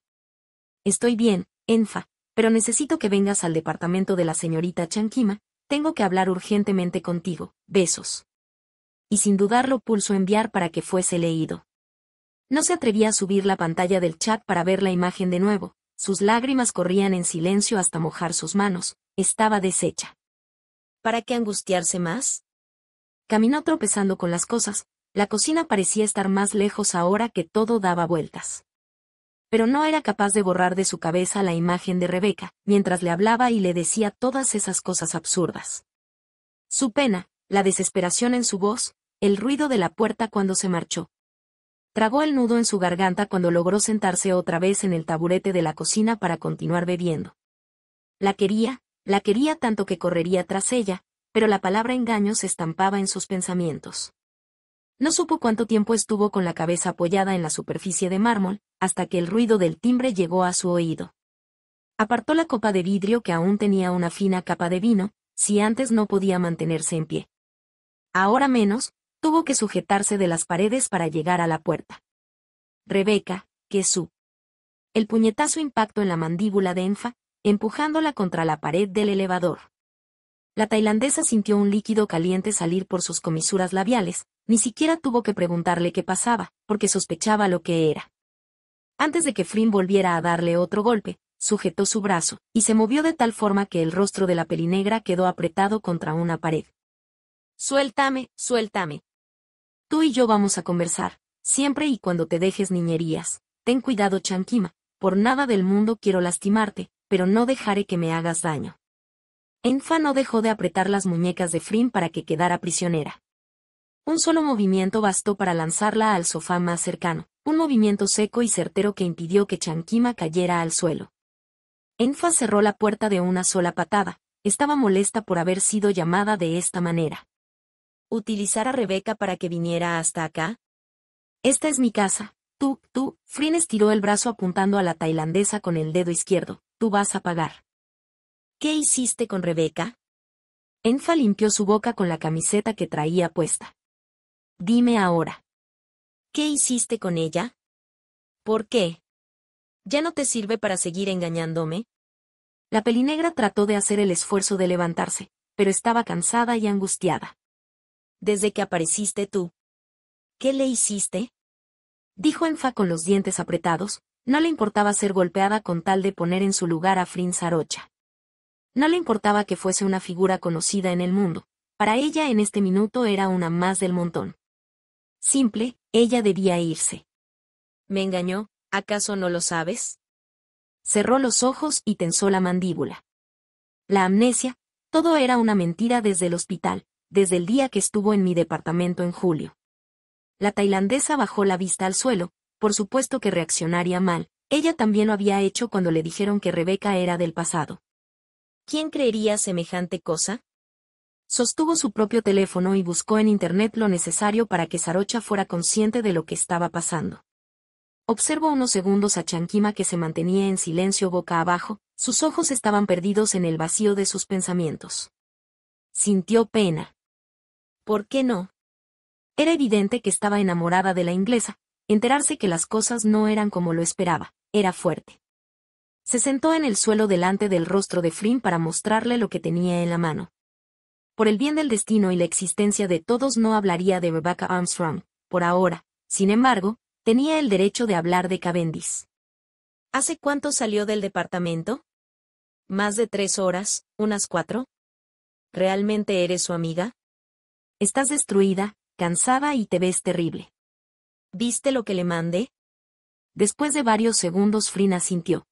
Estoy bien, Enfa, pero necesito que vengas al departamento de la señorita Chanquima. tengo que hablar urgentemente contigo, besos. Y sin dudarlo pulso enviar para que fuese leído. No se atrevía a subir la pantalla del chat para ver la imagen de nuevo, sus lágrimas corrían en silencio hasta mojar sus manos, estaba deshecha. ¿Para qué angustiarse más? Caminó tropezando con las cosas, la cocina parecía estar más lejos ahora que todo daba vueltas pero no era capaz de borrar de su cabeza la imagen de Rebeca, mientras le hablaba y le decía todas esas cosas absurdas. Su pena, la desesperación en su voz, el ruido de la puerta cuando se marchó. Tragó el nudo en su garganta cuando logró sentarse otra vez en el taburete de la cocina para continuar bebiendo. La quería, la quería tanto que correría tras ella, pero la palabra engaño se estampaba en sus pensamientos. No supo cuánto tiempo estuvo con la cabeza apoyada en la superficie de mármol, hasta que el ruido del timbre llegó a su oído. Apartó la copa de vidrio que aún tenía una fina capa de vino, si antes no podía mantenerse en pie. Ahora menos, tuvo que sujetarse de las paredes para llegar a la puerta. Rebeca, que su. El puñetazo impactó en la mandíbula de Enfa, empujándola contra la pared del elevador. La tailandesa sintió un líquido caliente salir por sus comisuras labiales, ni siquiera tuvo que preguntarle qué pasaba, porque sospechaba lo que era. Antes de que Frim volviera a darle otro golpe, sujetó su brazo, y se movió de tal forma que el rostro de la pelinegra quedó apretado contra una pared. Suéltame, suéltame. Tú y yo vamos a conversar, siempre y cuando te dejes niñerías. Ten cuidado, Chanquima, por nada del mundo quiero lastimarte, pero no dejaré que me hagas daño. Enfa no dejó de apretar las muñecas de Frim para que quedara prisionera. Un solo movimiento bastó para lanzarla al sofá más cercano, un movimiento seco y certero que impidió que Chanquima cayera al suelo. Enfa cerró la puerta de una sola patada, estaba molesta por haber sido llamada de esta manera. ¿Utilizar a Rebeca para que viniera hasta acá? Esta es mi casa. Tú, tú, Frin estiró el brazo apuntando a la tailandesa con el dedo izquierdo. Tú vas a pagar. ¿Qué hiciste con Rebeca? Enfa limpió su boca con la camiseta que traía puesta. Dime ahora. ¿Qué hiciste con ella? ¿Por qué? ¿Ya no te sirve para seguir engañándome? La pelinegra trató de hacer el esfuerzo de levantarse, pero estaba cansada y angustiada. Desde que apareciste tú. ¿Qué le hiciste? Dijo Enfa con los dientes apretados, no le importaba ser golpeada con tal de poner en su lugar a Frin Sarocha. No le importaba que fuese una figura conocida en el mundo, para ella en este minuto era una más del montón. Simple, ella debía irse. ¿Me engañó? ¿Acaso no lo sabes? Cerró los ojos y tensó la mandíbula. La amnesia, todo era una mentira desde el hospital, desde el día que estuvo en mi departamento en julio. La tailandesa bajó la vista al suelo, por supuesto que reaccionaría mal, ella también lo había hecho cuando le dijeron que Rebeca era del pasado. ¿Quién creería semejante cosa? Sostuvo su propio teléfono y buscó en Internet lo necesario para que Sarocha fuera consciente de lo que estaba pasando. Observó unos segundos a Chanquima que se mantenía en silencio boca abajo, sus ojos estaban perdidos en el vacío de sus pensamientos. Sintió pena. ¿Por qué no? Era evidente que estaba enamorada de la inglesa, enterarse que las cosas no eran como lo esperaba, era fuerte. Se sentó en el suelo delante del rostro de Flynn para mostrarle lo que tenía en la mano. Por el bien del destino y la existencia de todos no hablaría de Rebecca Armstrong, por ahora, sin embargo, tenía el derecho de hablar de Cavendish. ¿Hace cuánto salió del departamento? ¿Más de tres horas? ¿Unas cuatro? ¿Realmente eres su amiga? Estás destruida, cansada y te ves terrible. ¿Viste lo que le mandé? Después de varios segundos Flynn asintió.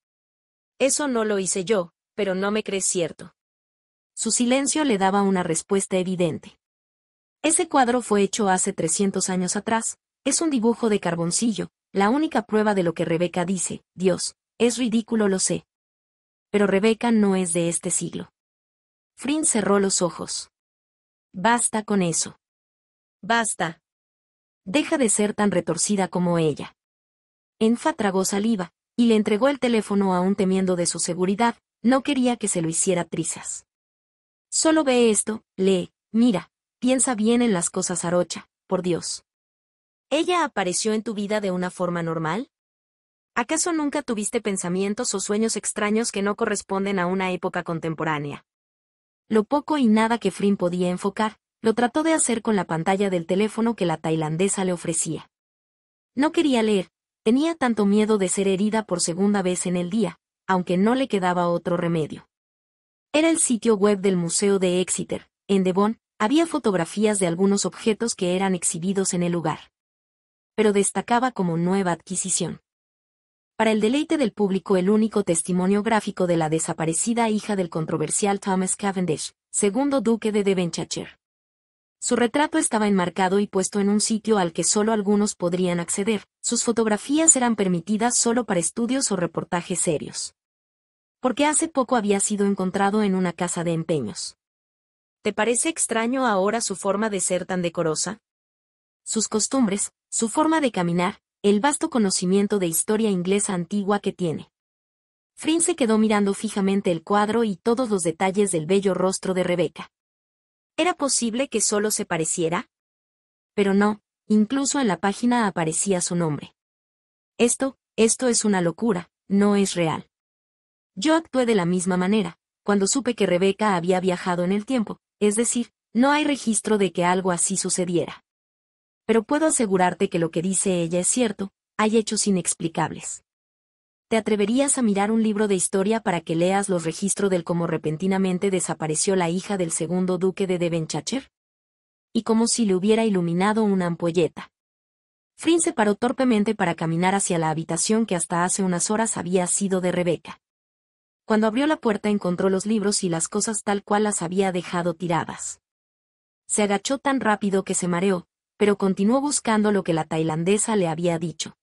Eso no lo hice yo, pero no me crees cierto. Su silencio le daba una respuesta evidente. Ese cuadro fue hecho hace 300 años atrás, es un dibujo de carboncillo, la única prueba de lo que Rebeca dice, Dios, es ridículo lo sé. Pero Rebeca no es de este siglo. Frin cerró los ojos. Basta con eso. Basta. Deja de ser tan retorcida como ella. Enfa tragó saliva, y le entregó el teléfono aún temiendo de su seguridad, no quería que se lo hiciera trizas. Solo ve esto, lee, mira, piensa bien en las cosas Arocha, por Dios. ¿Ella apareció en tu vida de una forma normal? ¿Acaso nunca tuviste pensamientos o sueños extraños que no corresponden a una época contemporánea? Lo poco y nada que Frim podía enfocar, lo trató de hacer con la pantalla del teléfono que la tailandesa le ofrecía. No quería leer, Tenía tanto miedo de ser herida por segunda vez en el día, aunque no le quedaba otro remedio. Era el sitio web del Museo de Exeter, en Devon, había fotografías de algunos objetos que eran exhibidos en el lugar. Pero destacaba como nueva adquisición. Para el deleite del público el único testimonio gráfico de la desaparecida hija del controversial Thomas Cavendish, segundo duque de Devonshire. Su retrato estaba enmarcado y puesto en un sitio al que solo algunos podrían acceder. Sus fotografías eran permitidas solo para estudios o reportajes serios. Porque hace poco había sido encontrado en una casa de empeños. ¿Te parece extraño ahora su forma de ser tan decorosa? Sus costumbres, su forma de caminar, el vasto conocimiento de historia inglesa antigua que tiene. Frin se quedó mirando fijamente el cuadro y todos los detalles del bello rostro de Rebeca. ¿Era posible que solo se pareciera? Pero no, incluso en la página aparecía su nombre. Esto, esto es una locura, no es real. Yo actué de la misma manera, cuando supe que Rebeca había viajado en el tiempo, es decir, no hay registro de que algo así sucediera. Pero puedo asegurarte que lo que dice ella es cierto, hay hechos inexplicables. ¿Te atreverías a mirar un libro de historia para que leas los registros del cómo repentinamente desapareció la hija del segundo duque de Devenchacher? Y como si le hubiera iluminado una ampolleta. Frin se paró torpemente para caminar hacia la habitación que hasta hace unas horas había sido de Rebeca. Cuando abrió la puerta encontró los libros y las cosas tal cual las había dejado tiradas. Se agachó tan rápido que se mareó, pero continuó buscando lo que la tailandesa le había dicho.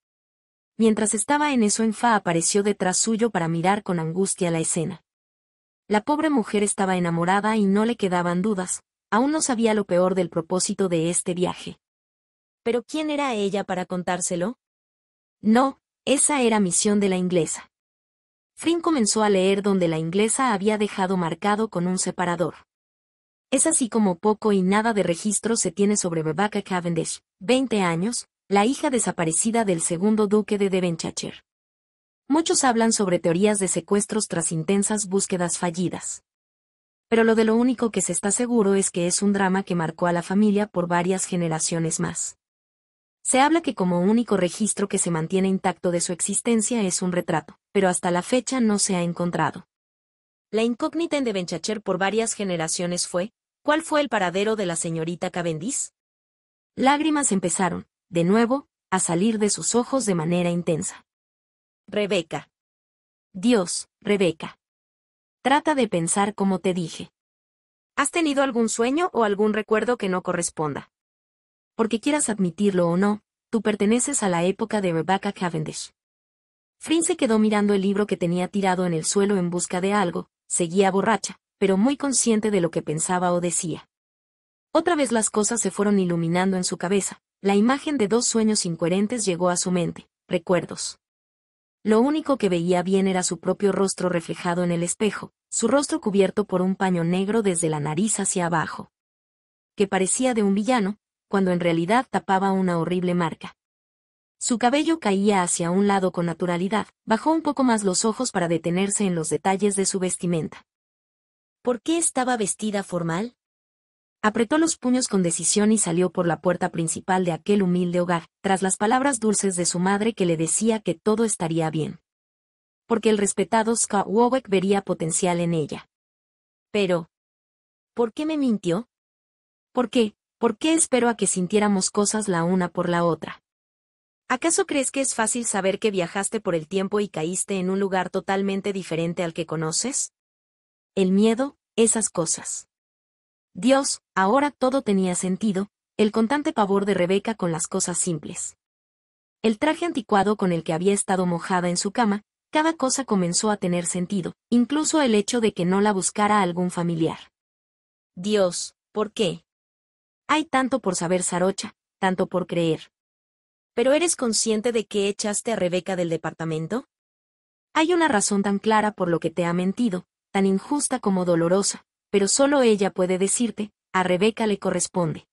Mientras estaba en eso Enfa apareció detrás suyo para mirar con angustia la escena. La pobre mujer estaba enamorada y no le quedaban dudas, aún no sabía lo peor del propósito de este viaje. ¿Pero quién era ella para contárselo? No, esa era misión de la inglesa. Frin comenzó a leer donde la inglesa había dejado marcado con un separador. Es así como poco y nada de registro se tiene sobre Rebecca Cavendish, 20 años, la hija desaparecida del segundo duque de Devenchacher. Muchos hablan sobre teorías de secuestros tras intensas búsquedas fallidas. Pero lo de lo único que se está seguro es que es un drama que marcó a la familia por varias generaciones más. Se habla que como único registro que se mantiene intacto de su existencia es un retrato, pero hasta la fecha no se ha encontrado. La incógnita en Devenchacher por varias generaciones fue, ¿cuál fue el paradero de la señorita Cavendish? Lágrimas empezaron, de nuevo, a salir de sus ojos de manera intensa. Rebeca. Dios, Rebeca. Trata de pensar como te dije. ¿Has tenido algún sueño o algún recuerdo que no corresponda? Porque quieras admitirlo o no, tú perteneces a la época de Rebecca Cavendish. Frin se quedó mirando el libro que tenía tirado en el suelo en busca de algo, seguía borracha, pero muy consciente de lo que pensaba o decía. Otra vez las cosas se fueron iluminando en su cabeza, la imagen de dos sueños incoherentes llegó a su mente, recuerdos. Lo único que veía bien era su propio rostro reflejado en el espejo, su rostro cubierto por un paño negro desde la nariz hacia abajo. Que parecía de un villano, cuando en realidad tapaba una horrible marca. Su cabello caía hacia un lado con naturalidad, bajó un poco más los ojos para detenerse en los detalles de su vestimenta. ¿Por qué estaba vestida formal? Apretó los puños con decisión y salió por la puerta principal de aquel humilde hogar, tras las palabras dulces de su madre que le decía que todo estaría bien. Porque el respetado Skowek vería potencial en ella. Pero... ¿Por qué me mintió? ¿Por qué? ¿Por qué espero a que sintiéramos cosas la una por la otra? ¿Acaso crees que es fácil saber que viajaste por el tiempo y caíste en un lugar totalmente diferente al que conoces? El miedo, esas cosas. Dios, ahora todo tenía sentido, el constante pavor de Rebeca con las cosas simples. El traje anticuado con el que había estado mojada en su cama, cada cosa comenzó a tener sentido, incluso el hecho de que no la buscara algún familiar. Dios, ¿por qué? Hay tanto por saber Sarocha, tanto por creer. ¿Pero eres consciente de que echaste a Rebeca del departamento? Hay una razón tan clara por lo que te ha mentido, tan injusta como dolorosa, pero solo ella puede decirte, a Rebeca le corresponde.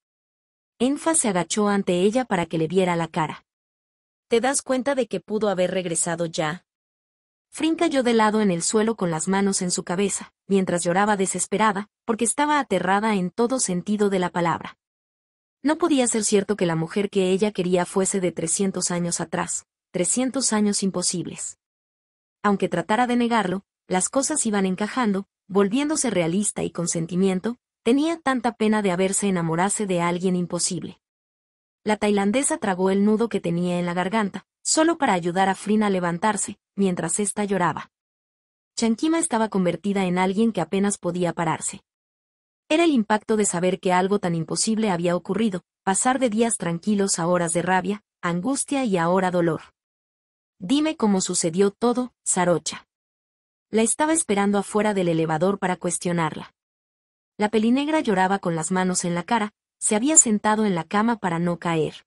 Enfa se agachó ante ella para que le viera la cara. ¿Te das cuenta de que pudo haber regresado ya? Frin cayó de lado en el suelo con las manos en su cabeza, mientras lloraba desesperada, porque estaba aterrada en todo sentido de la palabra. No podía ser cierto que la mujer que ella quería fuese de 300 años atrás, 300 años imposibles. Aunque tratara de negarlo, las cosas iban encajando, volviéndose realista y con sentimiento, tenía tanta pena de haberse enamorase de alguien imposible. La tailandesa tragó el nudo que tenía en la garganta, solo para ayudar a Frina a levantarse, mientras ésta lloraba. Chanquima estaba convertida en alguien que apenas podía pararse. Era el impacto de saber que algo tan imposible había ocurrido, pasar de días tranquilos a horas de rabia, angustia y ahora dolor. Dime cómo sucedió todo, Sarocha. La estaba esperando afuera del elevador para cuestionarla. La pelinegra lloraba con las manos en la cara, se había sentado en la cama para no caer.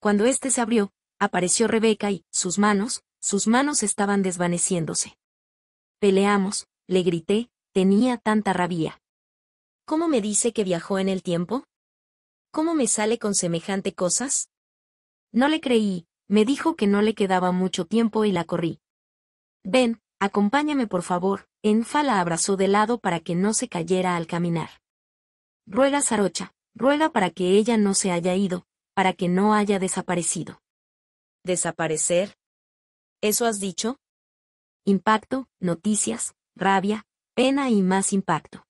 Cuando éste se abrió, apareció Rebeca y, sus manos, sus manos estaban desvaneciéndose. Peleamos, le grité, tenía tanta rabia. ¿Cómo me dice que viajó en el tiempo? ¿Cómo me sale con semejante cosas? No le creí, me dijo que no le quedaba mucho tiempo y la corrí. Ven, Acompáñame por favor, Enfa la abrazó de lado para que no se cayera al caminar. Ruega Sarocha, ruega para que ella no se haya ido, para que no haya desaparecido. ¿Desaparecer? ¿Eso has dicho? Impacto, noticias, rabia, pena y más impacto.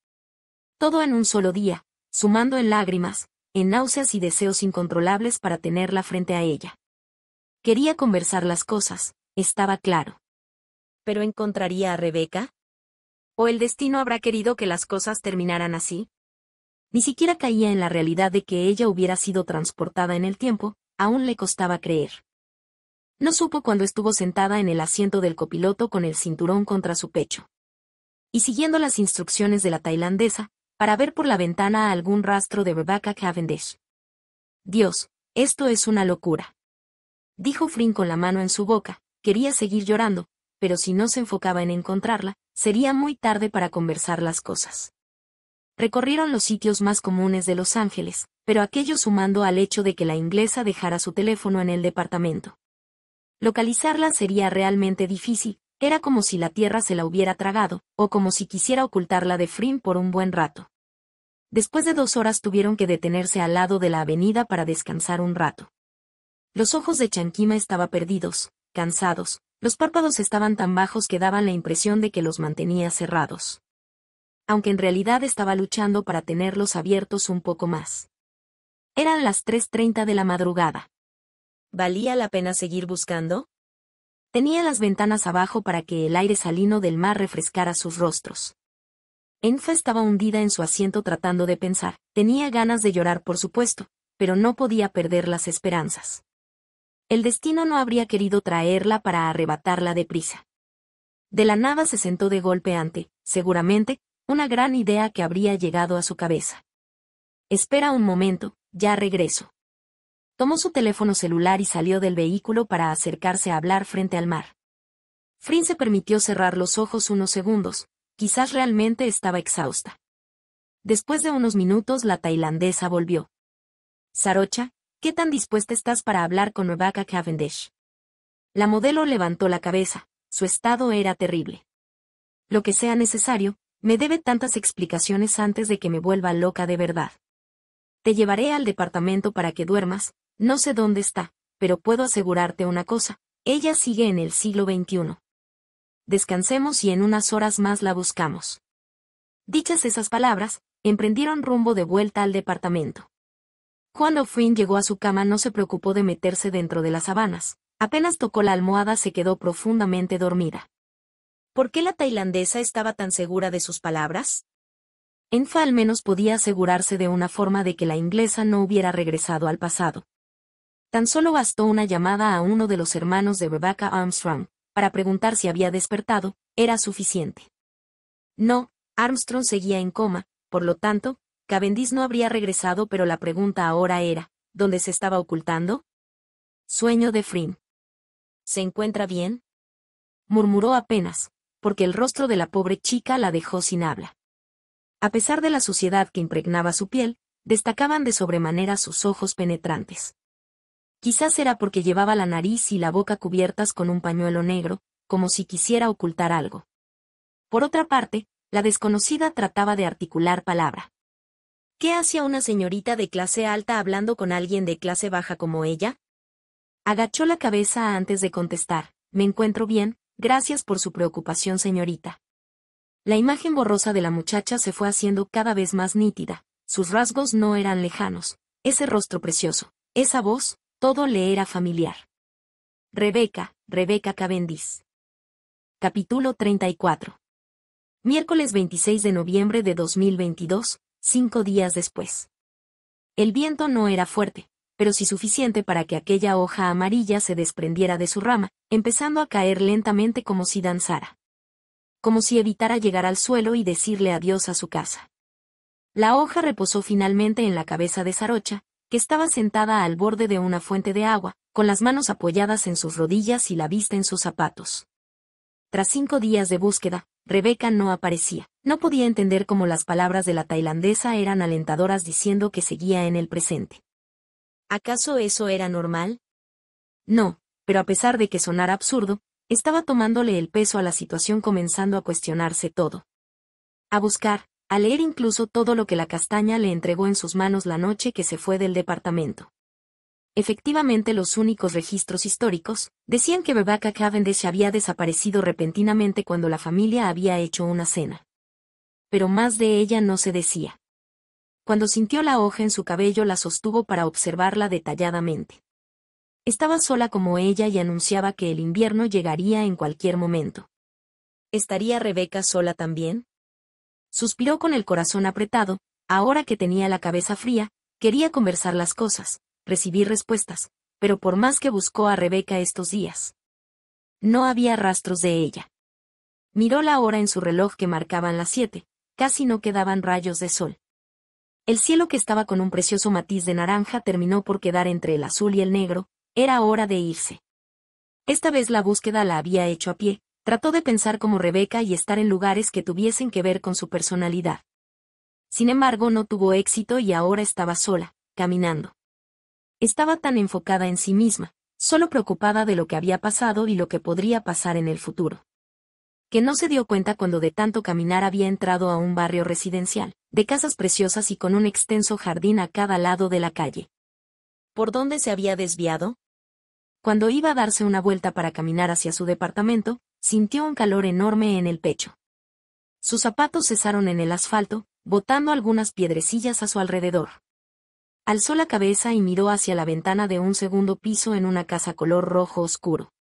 Todo en un solo día, sumando en lágrimas, en náuseas y deseos incontrolables para tenerla frente a ella. Quería conversar las cosas, estaba claro pero encontraría a Rebeca? ¿O el destino habrá querido que las cosas terminaran así? Ni siquiera caía en la realidad de que ella hubiera sido transportada en el tiempo, aún le costaba creer. No supo cuando estuvo sentada en el asiento del copiloto con el cinturón contra su pecho. Y siguiendo las instrucciones de la tailandesa, para ver por la ventana algún rastro de Rebecca Cavendish. Dios, esto es una locura. Dijo Frin con la mano en su boca, quería seguir llorando, pero si no se enfocaba en encontrarla, sería muy tarde para conversar las cosas. Recorrieron los sitios más comunes de Los Ángeles, pero aquello sumando al hecho de que la inglesa dejara su teléfono en el departamento. Localizarla sería realmente difícil, era como si la tierra se la hubiera tragado, o como si quisiera ocultarla de Frim por un buen rato. Después de dos horas tuvieron que detenerse al lado de la avenida para descansar un rato. Los ojos de Chanquima estaban perdidos, cansados, los párpados estaban tan bajos que daban la impresión de que los mantenía cerrados. Aunque en realidad estaba luchando para tenerlos abiertos un poco más. Eran las 3.30 de la madrugada. ¿Valía la pena seguir buscando? Tenía las ventanas abajo para que el aire salino del mar refrescara sus rostros. Enfa estaba hundida en su asiento tratando de pensar. Tenía ganas de llorar, por supuesto, pero no podía perder las esperanzas. El destino no habría querido traerla para arrebatarla deprisa. De la nada se sentó de golpe ante, seguramente, una gran idea que habría llegado a su cabeza. Espera un momento, ya regreso. Tomó su teléfono celular y salió del vehículo para acercarse a hablar frente al mar. Frin se permitió cerrar los ojos unos segundos, quizás realmente estaba exhausta. Después de unos minutos la tailandesa volvió. Sarocha, ¿Qué tan dispuesta estás para hablar con Rebecca Cavendish? La modelo levantó la cabeza. Su estado era terrible. Lo que sea necesario, me debe tantas explicaciones antes de que me vuelva loca de verdad. Te llevaré al departamento para que duermas, no sé dónde está, pero puedo asegurarte una cosa, ella sigue en el siglo XXI. Descansemos y en unas horas más la buscamos. Dichas esas palabras, emprendieron rumbo de vuelta al departamento. Cuando Finn llegó a su cama no se preocupó de meterse dentro de las sabanas. Apenas tocó la almohada se quedó profundamente dormida. ¿Por qué la tailandesa estaba tan segura de sus palabras? Enfa al menos podía asegurarse de una forma de que la inglesa no hubiera regresado al pasado. Tan solo bastó una llamada a uno de los hermanos de Rebecca Armstrong, para preguntar si había despertado, era suficiente. No, Armstrong seguía en coma, por lo tanto, Cavendish no habría regresado pero la pregunta ahora era, ¿dónde se estaba ocultando? Sueño de Frim. ¿Se encuentra bien? murmuró apenas, porque el rostro de la pobre chica la dejó sin habla. A pesar de la suciedad que impregnaba su piel, destacaban de sobremanera sus ojos penetrantes. Quizás era porque llevaba la nariz y la boca cubiertas con un pañuelo negro, como si quisiera ocultar algo. Por otra parte, la desconocida trataba de articular palabra, ¿Qué hacía una señorita de clase alta hablando con alguien de clase baja como ella? Agachó la cabeza antes de contestar. Me encuentro bien, gracias por su preocupación, señorita. La imagen borrosa de la muchacha se fue haciendo cada vez más nítida. Sus rasgos no eran lejanos. Ese rostro precioso, esa voz, todo le era familiar. Rebeca, Rebeca Cavendish. Capítulo 34. Miércoles 26 de noviembre de 2022, cinco días después. El viento no era fuerte, pero sí suficiente para que aquella hoja amarilla se desprendiera de su rama, empezando a caer lentamente como si danzara. Como si evitara llegar al suelo y decirle adiós a su casa. La hoja reposó finalmente en la cabeza de Sarocha, que estaba sentada al borde de una fuente de agua, con las manos apoyadas en sus rodillas y la vista en sus zapatos. Tras cinco días de búsqueda, Rebeca no aparecía. No podía entender cómo las palabras de la tailandesa eran alentadoras diciendo que seguía en el presente. ¿Acaso eso era normal? No, pero a pesar de que sonara absurdo, estaba tomándole el peso a la situación comenzando a cuestionarse todo. A buscar, a leer incluso todo lo que la castaña le entregó en sus manos la noche que se fue del departamento. Efectivamente los únicos registros históricos, decían que Rebecca Cavendish había desaparecido repentinamente cuando la familia había hecho una cena. Pero más de ella no se decía. Cuando sintió la hoja en su cabello la sostuvo para observarla detalladamente. Estaba sola como ella y anunciaba que el invierno llegaría en cualquier momento. ¿Estaría Rebeca sola también? Suspiró con el corazón apretado, ahora que tenía la cabeza fría, quería conversar las cosas, Recibí respuestas, pero por más que buscó a Rebeca estos días, no había rastros de ella. Miró la hora en su reloj que marcaban las siete, casi no quedaban rayos de sol. El cielo que estaba con un precioso matiz de naranja terminó por quedar entre el azul y el negro, era hora de irse. Esta vez la búsqueda la había hecho a pie, trató de pensar como Rebeca y estar en lugares que tuviesen que ver con su personalidad. Sin embargo, no tuvo éxito y ahora estaba sola, caminando estaba tan enfocada en sí misma, solo preocupada de lo que había pasado y lo que podría pasar en el futuro. Que no se dio cuenta cuando de tanto caminar había entrado a un barrio residencial, de casas preciosas y con un extenso jardín a cada lado de la calle. ¿Por dónde se había desviado? Cuando iba a darse una vuelta para caminar hacia su departamento, sintió un calor enorme en el pecho. Sus zapatos cesaron en el asfalto, botando algunas piedrecillas a su alrededor. Alzó la cabeza y miró hacia la ventana de un segundo piso en una casa color rojo oscuro.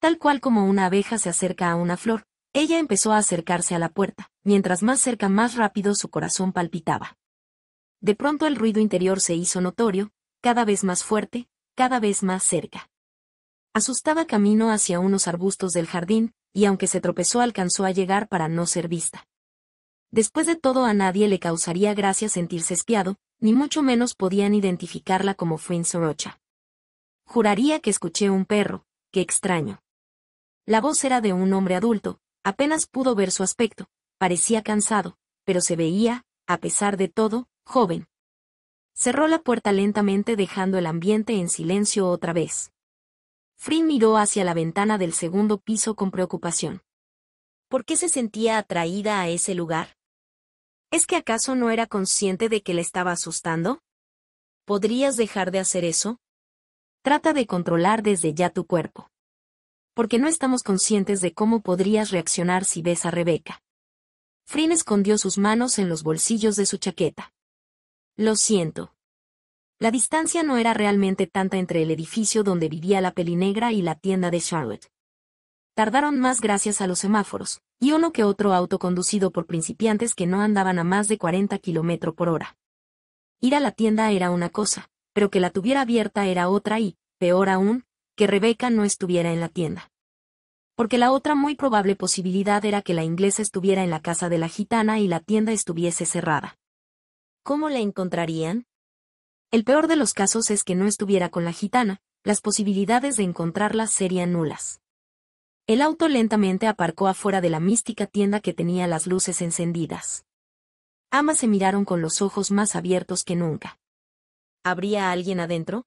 Tal cual como una abeja se acerca a una flor, ella empezó a acercarse a la puerta, mientras más cerca más rápido su corazón palpitaba. De pronto el ruido interior se hizo notorio, cada vez más fuerte, cada vez más cerca. Asustaba camino hacia unos arbustos del jardín, y aunque se tropezó alcanzó a llegar para no ser vista. Después de todo a nadie le causaría gracia sentirse espiado, ni mucho menos podían identificarla como Fuin Sorocha. Juraría que escuché un perro, qué extraño. La voz era de un hombre adulto, apenas pudo ver su aspecto, parecía cansado, pero se veía, a pesar de todo, joven. Cerró la puerta lentamente dejando el ambiente en silencio otra vez. Frin miró hacia la ventana del segundo piso con preocupación. ¿Por qué se sentía atraída a ese lugar? ¿Es que acaso no era consciente de que le estaba asustando? ¿Podrías dejar de hacer eso? Trata de controlar desde ya tu cuerpo. Porque no estamos conscientes de cómo podrías reaccionar si ves a Rebeca. Frin escondió sus manos en los bolsillos de su chaqueta. Lo siento. La distancia no era realmente tanta entre el edificio donde vivía la pelinegra y la tienda de Charlotte. Tardaron más gracias a los semáforos, y uno que otro auto conducido por principiantes que no andaban a más de 40 km por hora. Ir a la tienda era una cosa, pero que la tuviera abierta era otra y, peor aún, que Rebeca no estuviera en la tienda. Porque la otra muy probable posibilidad era que la inglesa estuviera en la casa de la gitana y la tienda estuviese cerrada. ¿Cómo la encontrarían? El peor de los casos es que no estuviera con la gitana, las posibilidades de encontrarla serían nulas. El auto lentamente aparcó afuera de la mística tienda que tenía las luces encendidas. Ambas se miraron con los ojos más abiertos que nunca. ¿Habría alguien adentro?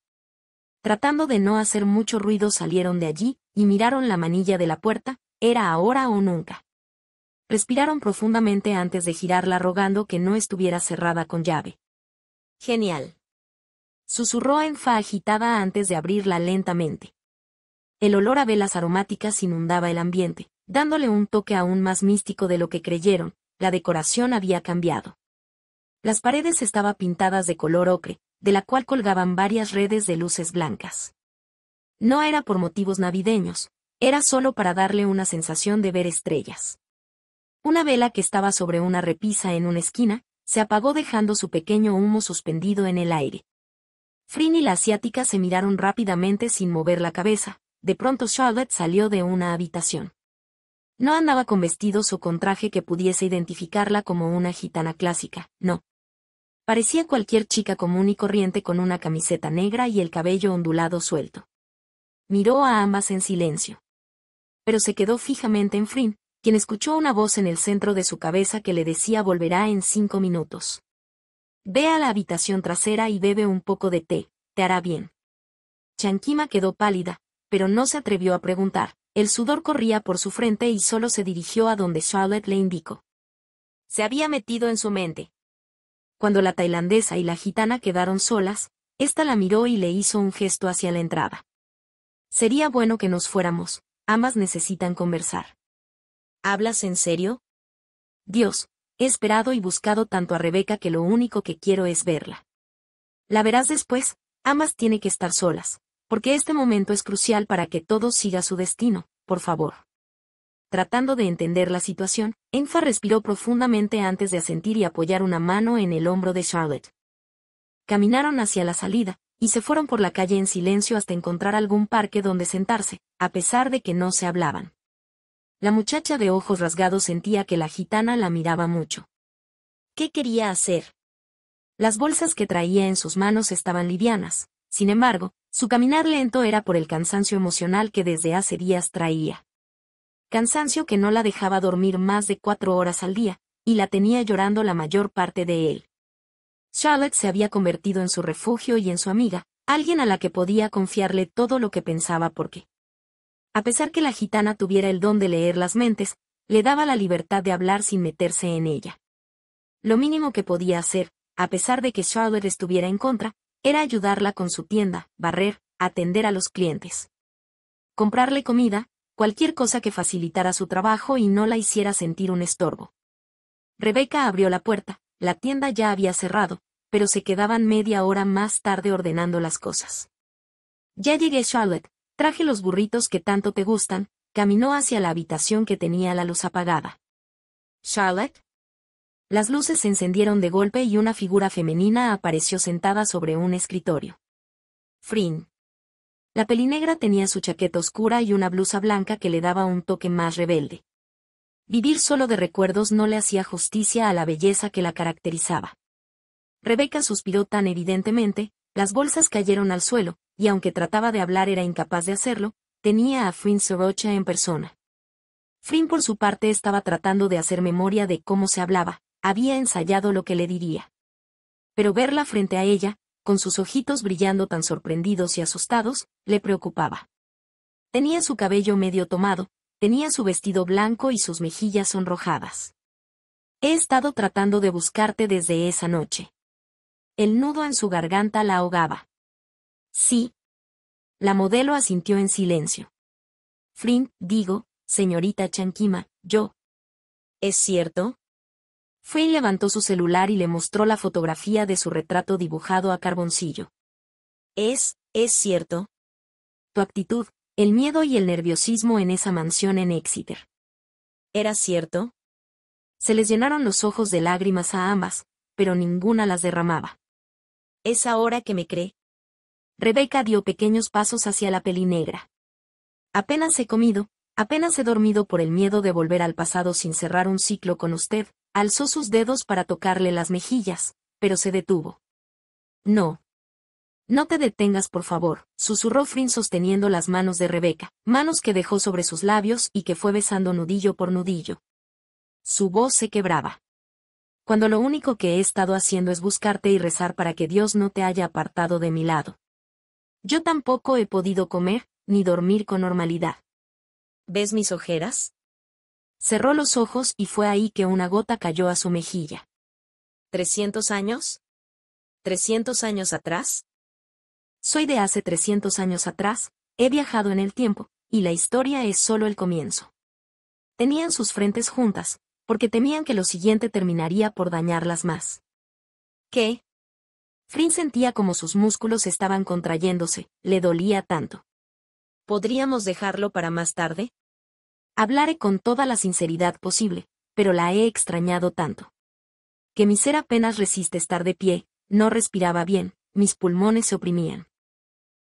Tratando de no hacer mucho ruido salieron de allí, y miraron la manilla de la puerta, era ahora o nunca. Respiraron profundamente antes de girarla rogando que no estuviera cerrada con llave. Genial. Susurró Enfa agitada antes de abrirla lentamente el olor a velas aromáticas inundaba el ambiente, dándole un toque aún más místico de lo que creyeron, la decoración había cambiado. Las paredes estaban pintadas de color ocre, de la cual colgaban varias redes de luces blancas. No era por motivos navideños, era solo para darle una sensación de ver estrellas. Una vela que estaba sobre una repisa en una esquina, se apagó dejando su pequeño humo suspendido en el aire. Frin y la asiática se miraron rápidamente sin mover la cabeza, de pronto Charlotte salió de una habitación. No andaba con vestidos o con traje que pudiese identificarla como una gitana clásica, no. Parecía cualquier chica común y corriente con una camiseta negra y el cabello ondulado suelto. Miró a ambas en silencio. Pero se quedó fijamente en Frim, quien escuchó una voz en el centro de su cabeza que le decía volverá en cinco minutos. Ve a la habitación trasera y bebe un poco de té, te hará bien. Chankima quedó pálida, pero no se atrevió a preguntar. El sudor corría por su frente y solo se dirigió a donde Charlotte le indicó. Se había metido en su mente. Cuando la tailandesa y la gitana quedaron solas, ésta la miró y le hizo un gesto hacia la entrada. Sería bueno que nos fuéramos, ambas necesitan conversar. ¿Hablas en serio? Dios, he esperado y buscado tanto a Rebeca que lo único que quiero es verla. La verás después, ambas tiene que estar solas, porque este momento es crucial para que todo siga su destino, por favor. Tratando de entender la situación, Enfa respiró profundamente antes de asentir y apoyar una mano en el hombro de Charlotte. Caminaron hacia la salida, y se fueron por la calle en silencio hasta encontrar algún parque donde sentarse, a pesar de que no se hablaban. La muchacha de ojos rasgados sentía que la gitana la miraba mucho. ¿Qué quería hacer? Las bolsas que traía en sus manos estaban livianas, sin embargo, su caminar lento era por el cansancio emocional que desde hace días traía. Cansancio que no la dejaba dormir más de cuatro horas al día, y la tenía llorando la mayor parte de él. Charlotte se había convertido en su refugio y en su amiga, alguien a la que podía confiarle todo lo que pensaba porque, a pesar que la gitana tuviera el don de leer las mentes, le daba la libertad de hablar sin meterse en ella. Lo mínimo que podía hacer, a pesar de que Charlotte estuviera en contra, era ayudarla con su tienda, barrer, atender a los clientes. Comprarle comida, cualquier cosa que facilitara su trabajo y no la hiciera sentir un estorbo. Rebeca abrió la puerta, la tienda ya había cerrado, pero se quedaban media hora más tarde ordenando las cosas. Ya llegué, Charlotte, traje los burritos que tanto te gustan, caminó hacia la habitación que tenía la luz apagada. Charlotte, las luces se encendieron de golpe y una figura femenina apareció sentada sobre un escritorio. Frin. La pelinegra tenía su chaqueta oscura y una blusa blanca que le daba un toque más rebelde. Vivir solo de recuerdos no le hacía justicia a la belleza que la caracterizaba. Rebeca suspiró tan evidentemente, las bolsas cayeron al suelo, y aunque trataba de hablar era incapaz de hacerlo, tenía a Frin Sorocha en persona. Frin por su parte estaba tratando de hacer memoria de cómo se hablaba, había ensayado lo que le diría. Pero verla frente a ella, con sus ojitos brillando tan sorprendidos y asustados, le preocupaba. Tenía su cabello medio tomado, tenía su vestido blanco y sus mejillas sonrojadas. He estado tratando de buscarte desde esa noche. El nudo en su garganta la ahogaba. Sí. La modelo asintió en silencio. Flint, digo, señorita Chanquima, yo. ¿Es cierto? Fue y levantó su celular y le mostró la fotografía de su retrato dibujado a carboncillo. Es, es cierto. Tu actitud, el miedo y el nerviosismo en esa mansión en Exeter. ¿Era cierto? Se les llenaron los ojos de lágrimas a ambas, pero ninguna las derramaba. Es ahora que me cree. Rebeca dio pequeños pasos hacia la peli negra. Apenas he comido, apenas he dormido por el miedo de volver al pasado sin cerrar un ciclo con usted, Alzó sus dedos para tocarle las mejillas, pero se detuvo. No. No te detengas, por favor, susurró Frin sosteniendo las manos de Rebeca, manos que dejó sobre sus labios y que fue besando nudillo por nudillo. Su voz se quebraba. Cuando lo único que he estado haciendo es buscarte y rezar para que Dios no te haya apartado de mi lado. Yo tampoco he podido comer, ni dormir con normalidad. ¿Ves mis ojeras? Cerró los ojos y fue ahí que una gota cayó a su mejilla. —¿Trescientos años? ¿Trescientos años atrás? Soy de hace trescientos años atrás, he viajado en el tiempo, y la historia es solo el comienzo. Tenían sus frentes juntas, porque temían que lo siguiente terminaría por dañarlas más. ¿Qué? Frin sentía como sus músculos estaban contrayéndose, le dolía tanto. ¿Podríamos dejarlo para más tarde? Hablaré con toda la sinceridad posible, pero la he extrañado tanto. Que mi ser apenas resiste estar de pie, no respiraba bien, mis pulmones se oprimían.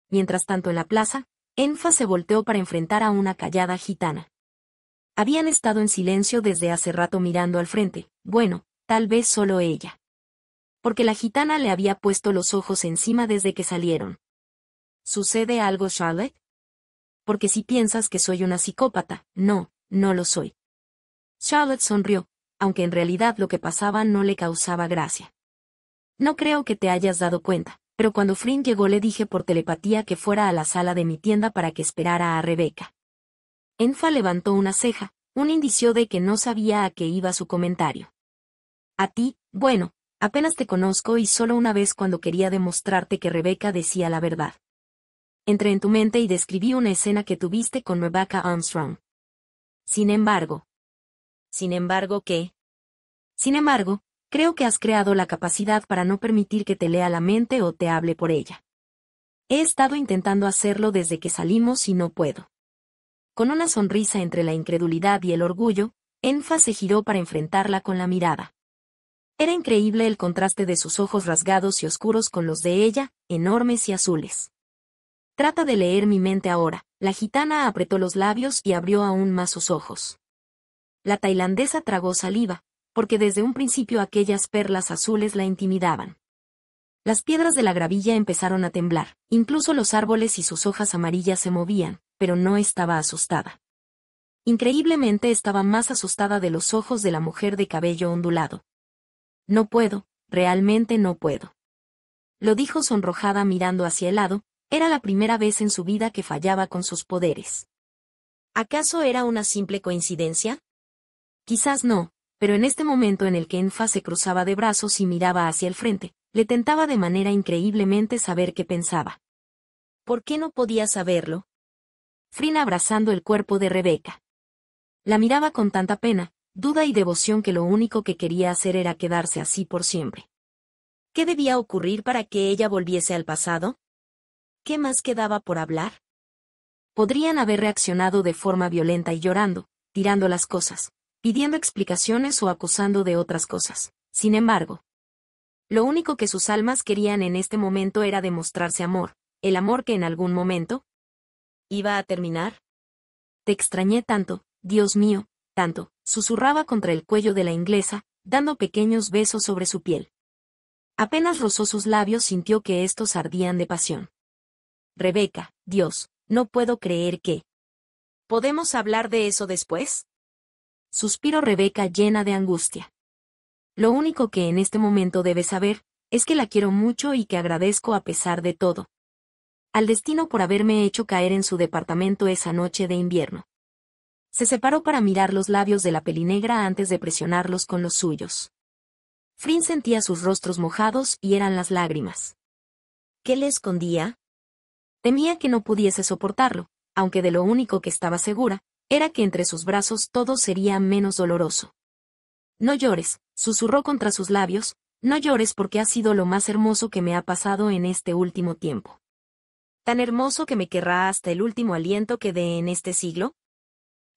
Mientras tanto en la plaza, Enfa se volteó para enfrentar a una callada gitana. Habían estado en silencio desde hace rato mirando al frente, bueno, tal vez solo ella. Porque la gitana le había puesto los ojos encima desde que salieron. ¿Sucede algo, Charlotte? porque si piensas que soy una psicópata, no, no lo soy. Charlotte sonrió, aunque en realidad lo que pasaba no le causaba gracia. No creo que te hayas dado cuenta, pero cuando Flynn llegó le dije por telepatía que fuera a la sala de mi tienda para que esperara a Rebeca. Enfa levantó una ceja, un indicio de que no sabía a qué iba su comentario. A ti, bueno, apenas te conozco y solo una vez cuando quería demostrarte que Rebeca decía la verdad entré en tu mente y describí una escena que tuviste con Rebecca Armstrong. Sin embargo. Sin embargo, ¿qué? Sin embargo, creo que has creado la capacidad para no permitir que te lea la mente o te hable por ella. He estado intentando hacerlo desde que salimos y no puedo. Con una sonrisa entre la incredulidad y el orgullo, Enfa se giró para enfrentarla con la mirada. Era increíble el contraste de sus ojos rasgados y oscuros con los de ella, enormes y azules. Trata de leer mi mente ahora. La gitana apretó los labios y abrió aún más sus ojos. La tailandesa tragó saliva, porque desde un principio aquellas perlas azules la intimidaban. Las piedras de la gravilla empezaron a temblar, incluso los árboles y sus hojas amarillas se movían, pero no estaba asustada. Increíblemente estaba más asustada de los ojos de la mujer de cabello ondulado. No puedo, realmente no puedo. Lo dijo sonrojada mirando hacia el lado, era la primera vez en su vida que fallaba con sus poderes. ¿Acaso era una simple coincidencia? Quizás no, pero en este momento en el que Enfa se cruzaba de brazos y miraba hacia el frente, le tentaba de manera increíblemente saber qué pensaba. ¿Por qué no podía saberlo? Frina abrazando el cuerpo de Rebeca. La miraba con tanta pena, duda y devoción que lo único que quería hacer era quedarse así por siempre. ¿Qué debía ocurrir para que ella volviese al pasado? ¿Qué más quedaba por hablar? Podrían haber reaccionado de forma violenta y llorando, tirando las cosas, pidiendo explicaciones o acusando de otras cosas. Sin embargo, lo único que sus almas querían en este momento era demostrarse amor, el amor que en algún momento iba a terminar. Te extrañé tanto, Dios mío, tanto, susurraba contra el cuello de la inglesa, dando pequeños besos sobre su piel. Apenas rozó sus labios sintió que estos ardían de pasión. Rebeca, Dios, no puedo creer que... ¿Podemos hablar de eso después? Suspiro Rebeca llena de angustia. Lo único que en este momento debe saber, es que la quiero mucho y que agradezco a pesar de todo. Al destino por haberme hecho caer en su departamento esa noche de invierno. Se separó para mirar los labios de la pelinegra antes de presionarlos con los suyos. Frin sentía sus rostros mojados y eran las lágrimas. ¿Qué le escondía? Temía que no pudiese soportarlo, aunque de lo único que estaba segura, era que entre sus brazos todo sería menos doloroso. No llores, susurró contra sus labios, no llores porque ha sido lo más hermoso que me ha pasado en este último tiempo. Tan hermoso que me querrá hasta el último aliento que dé en este siglo.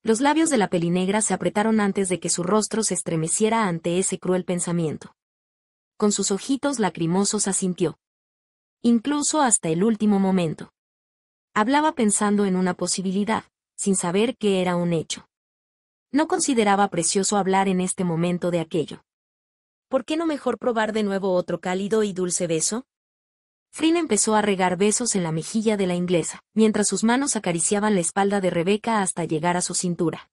Los labios de la pelinegra se apretaron antes de que su rostro se estremeciera ante ese cruel pensamiento. Con sus ojitos lacrimosos asintió. Incluso hasta el último momento. Hablaba pensando en una posibilidad, sin saber qué era un hecho. No consideraba precioso hablar en este momento de aquello. ¿Por qué no mejor probar de nuevo otro cálido y dulce beso? Frin empezó a regar besos en la mejilla de la inglesa, mientras sus manos acariciaban la espalda de Rebeca hasta llegar a su cintura.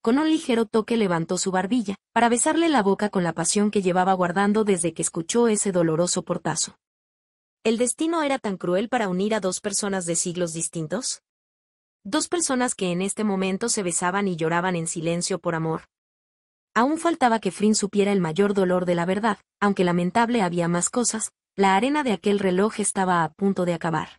Con un ligero toque levantó su barbilla, para besarle la boca con la pasión que llevaba guardando desde que escuchó ese doloroso portazo. ¿El destino era tan cruel para unir a dos personas de siglos distintos? Dos personas que en este momento se besaban y lloraban en silencio por amor. Aún faltaba que Frin supiera el mayor dolor de la verdad, aunque lamentable había más cosas, la arena de aquel reloj estaba a punto de acabar.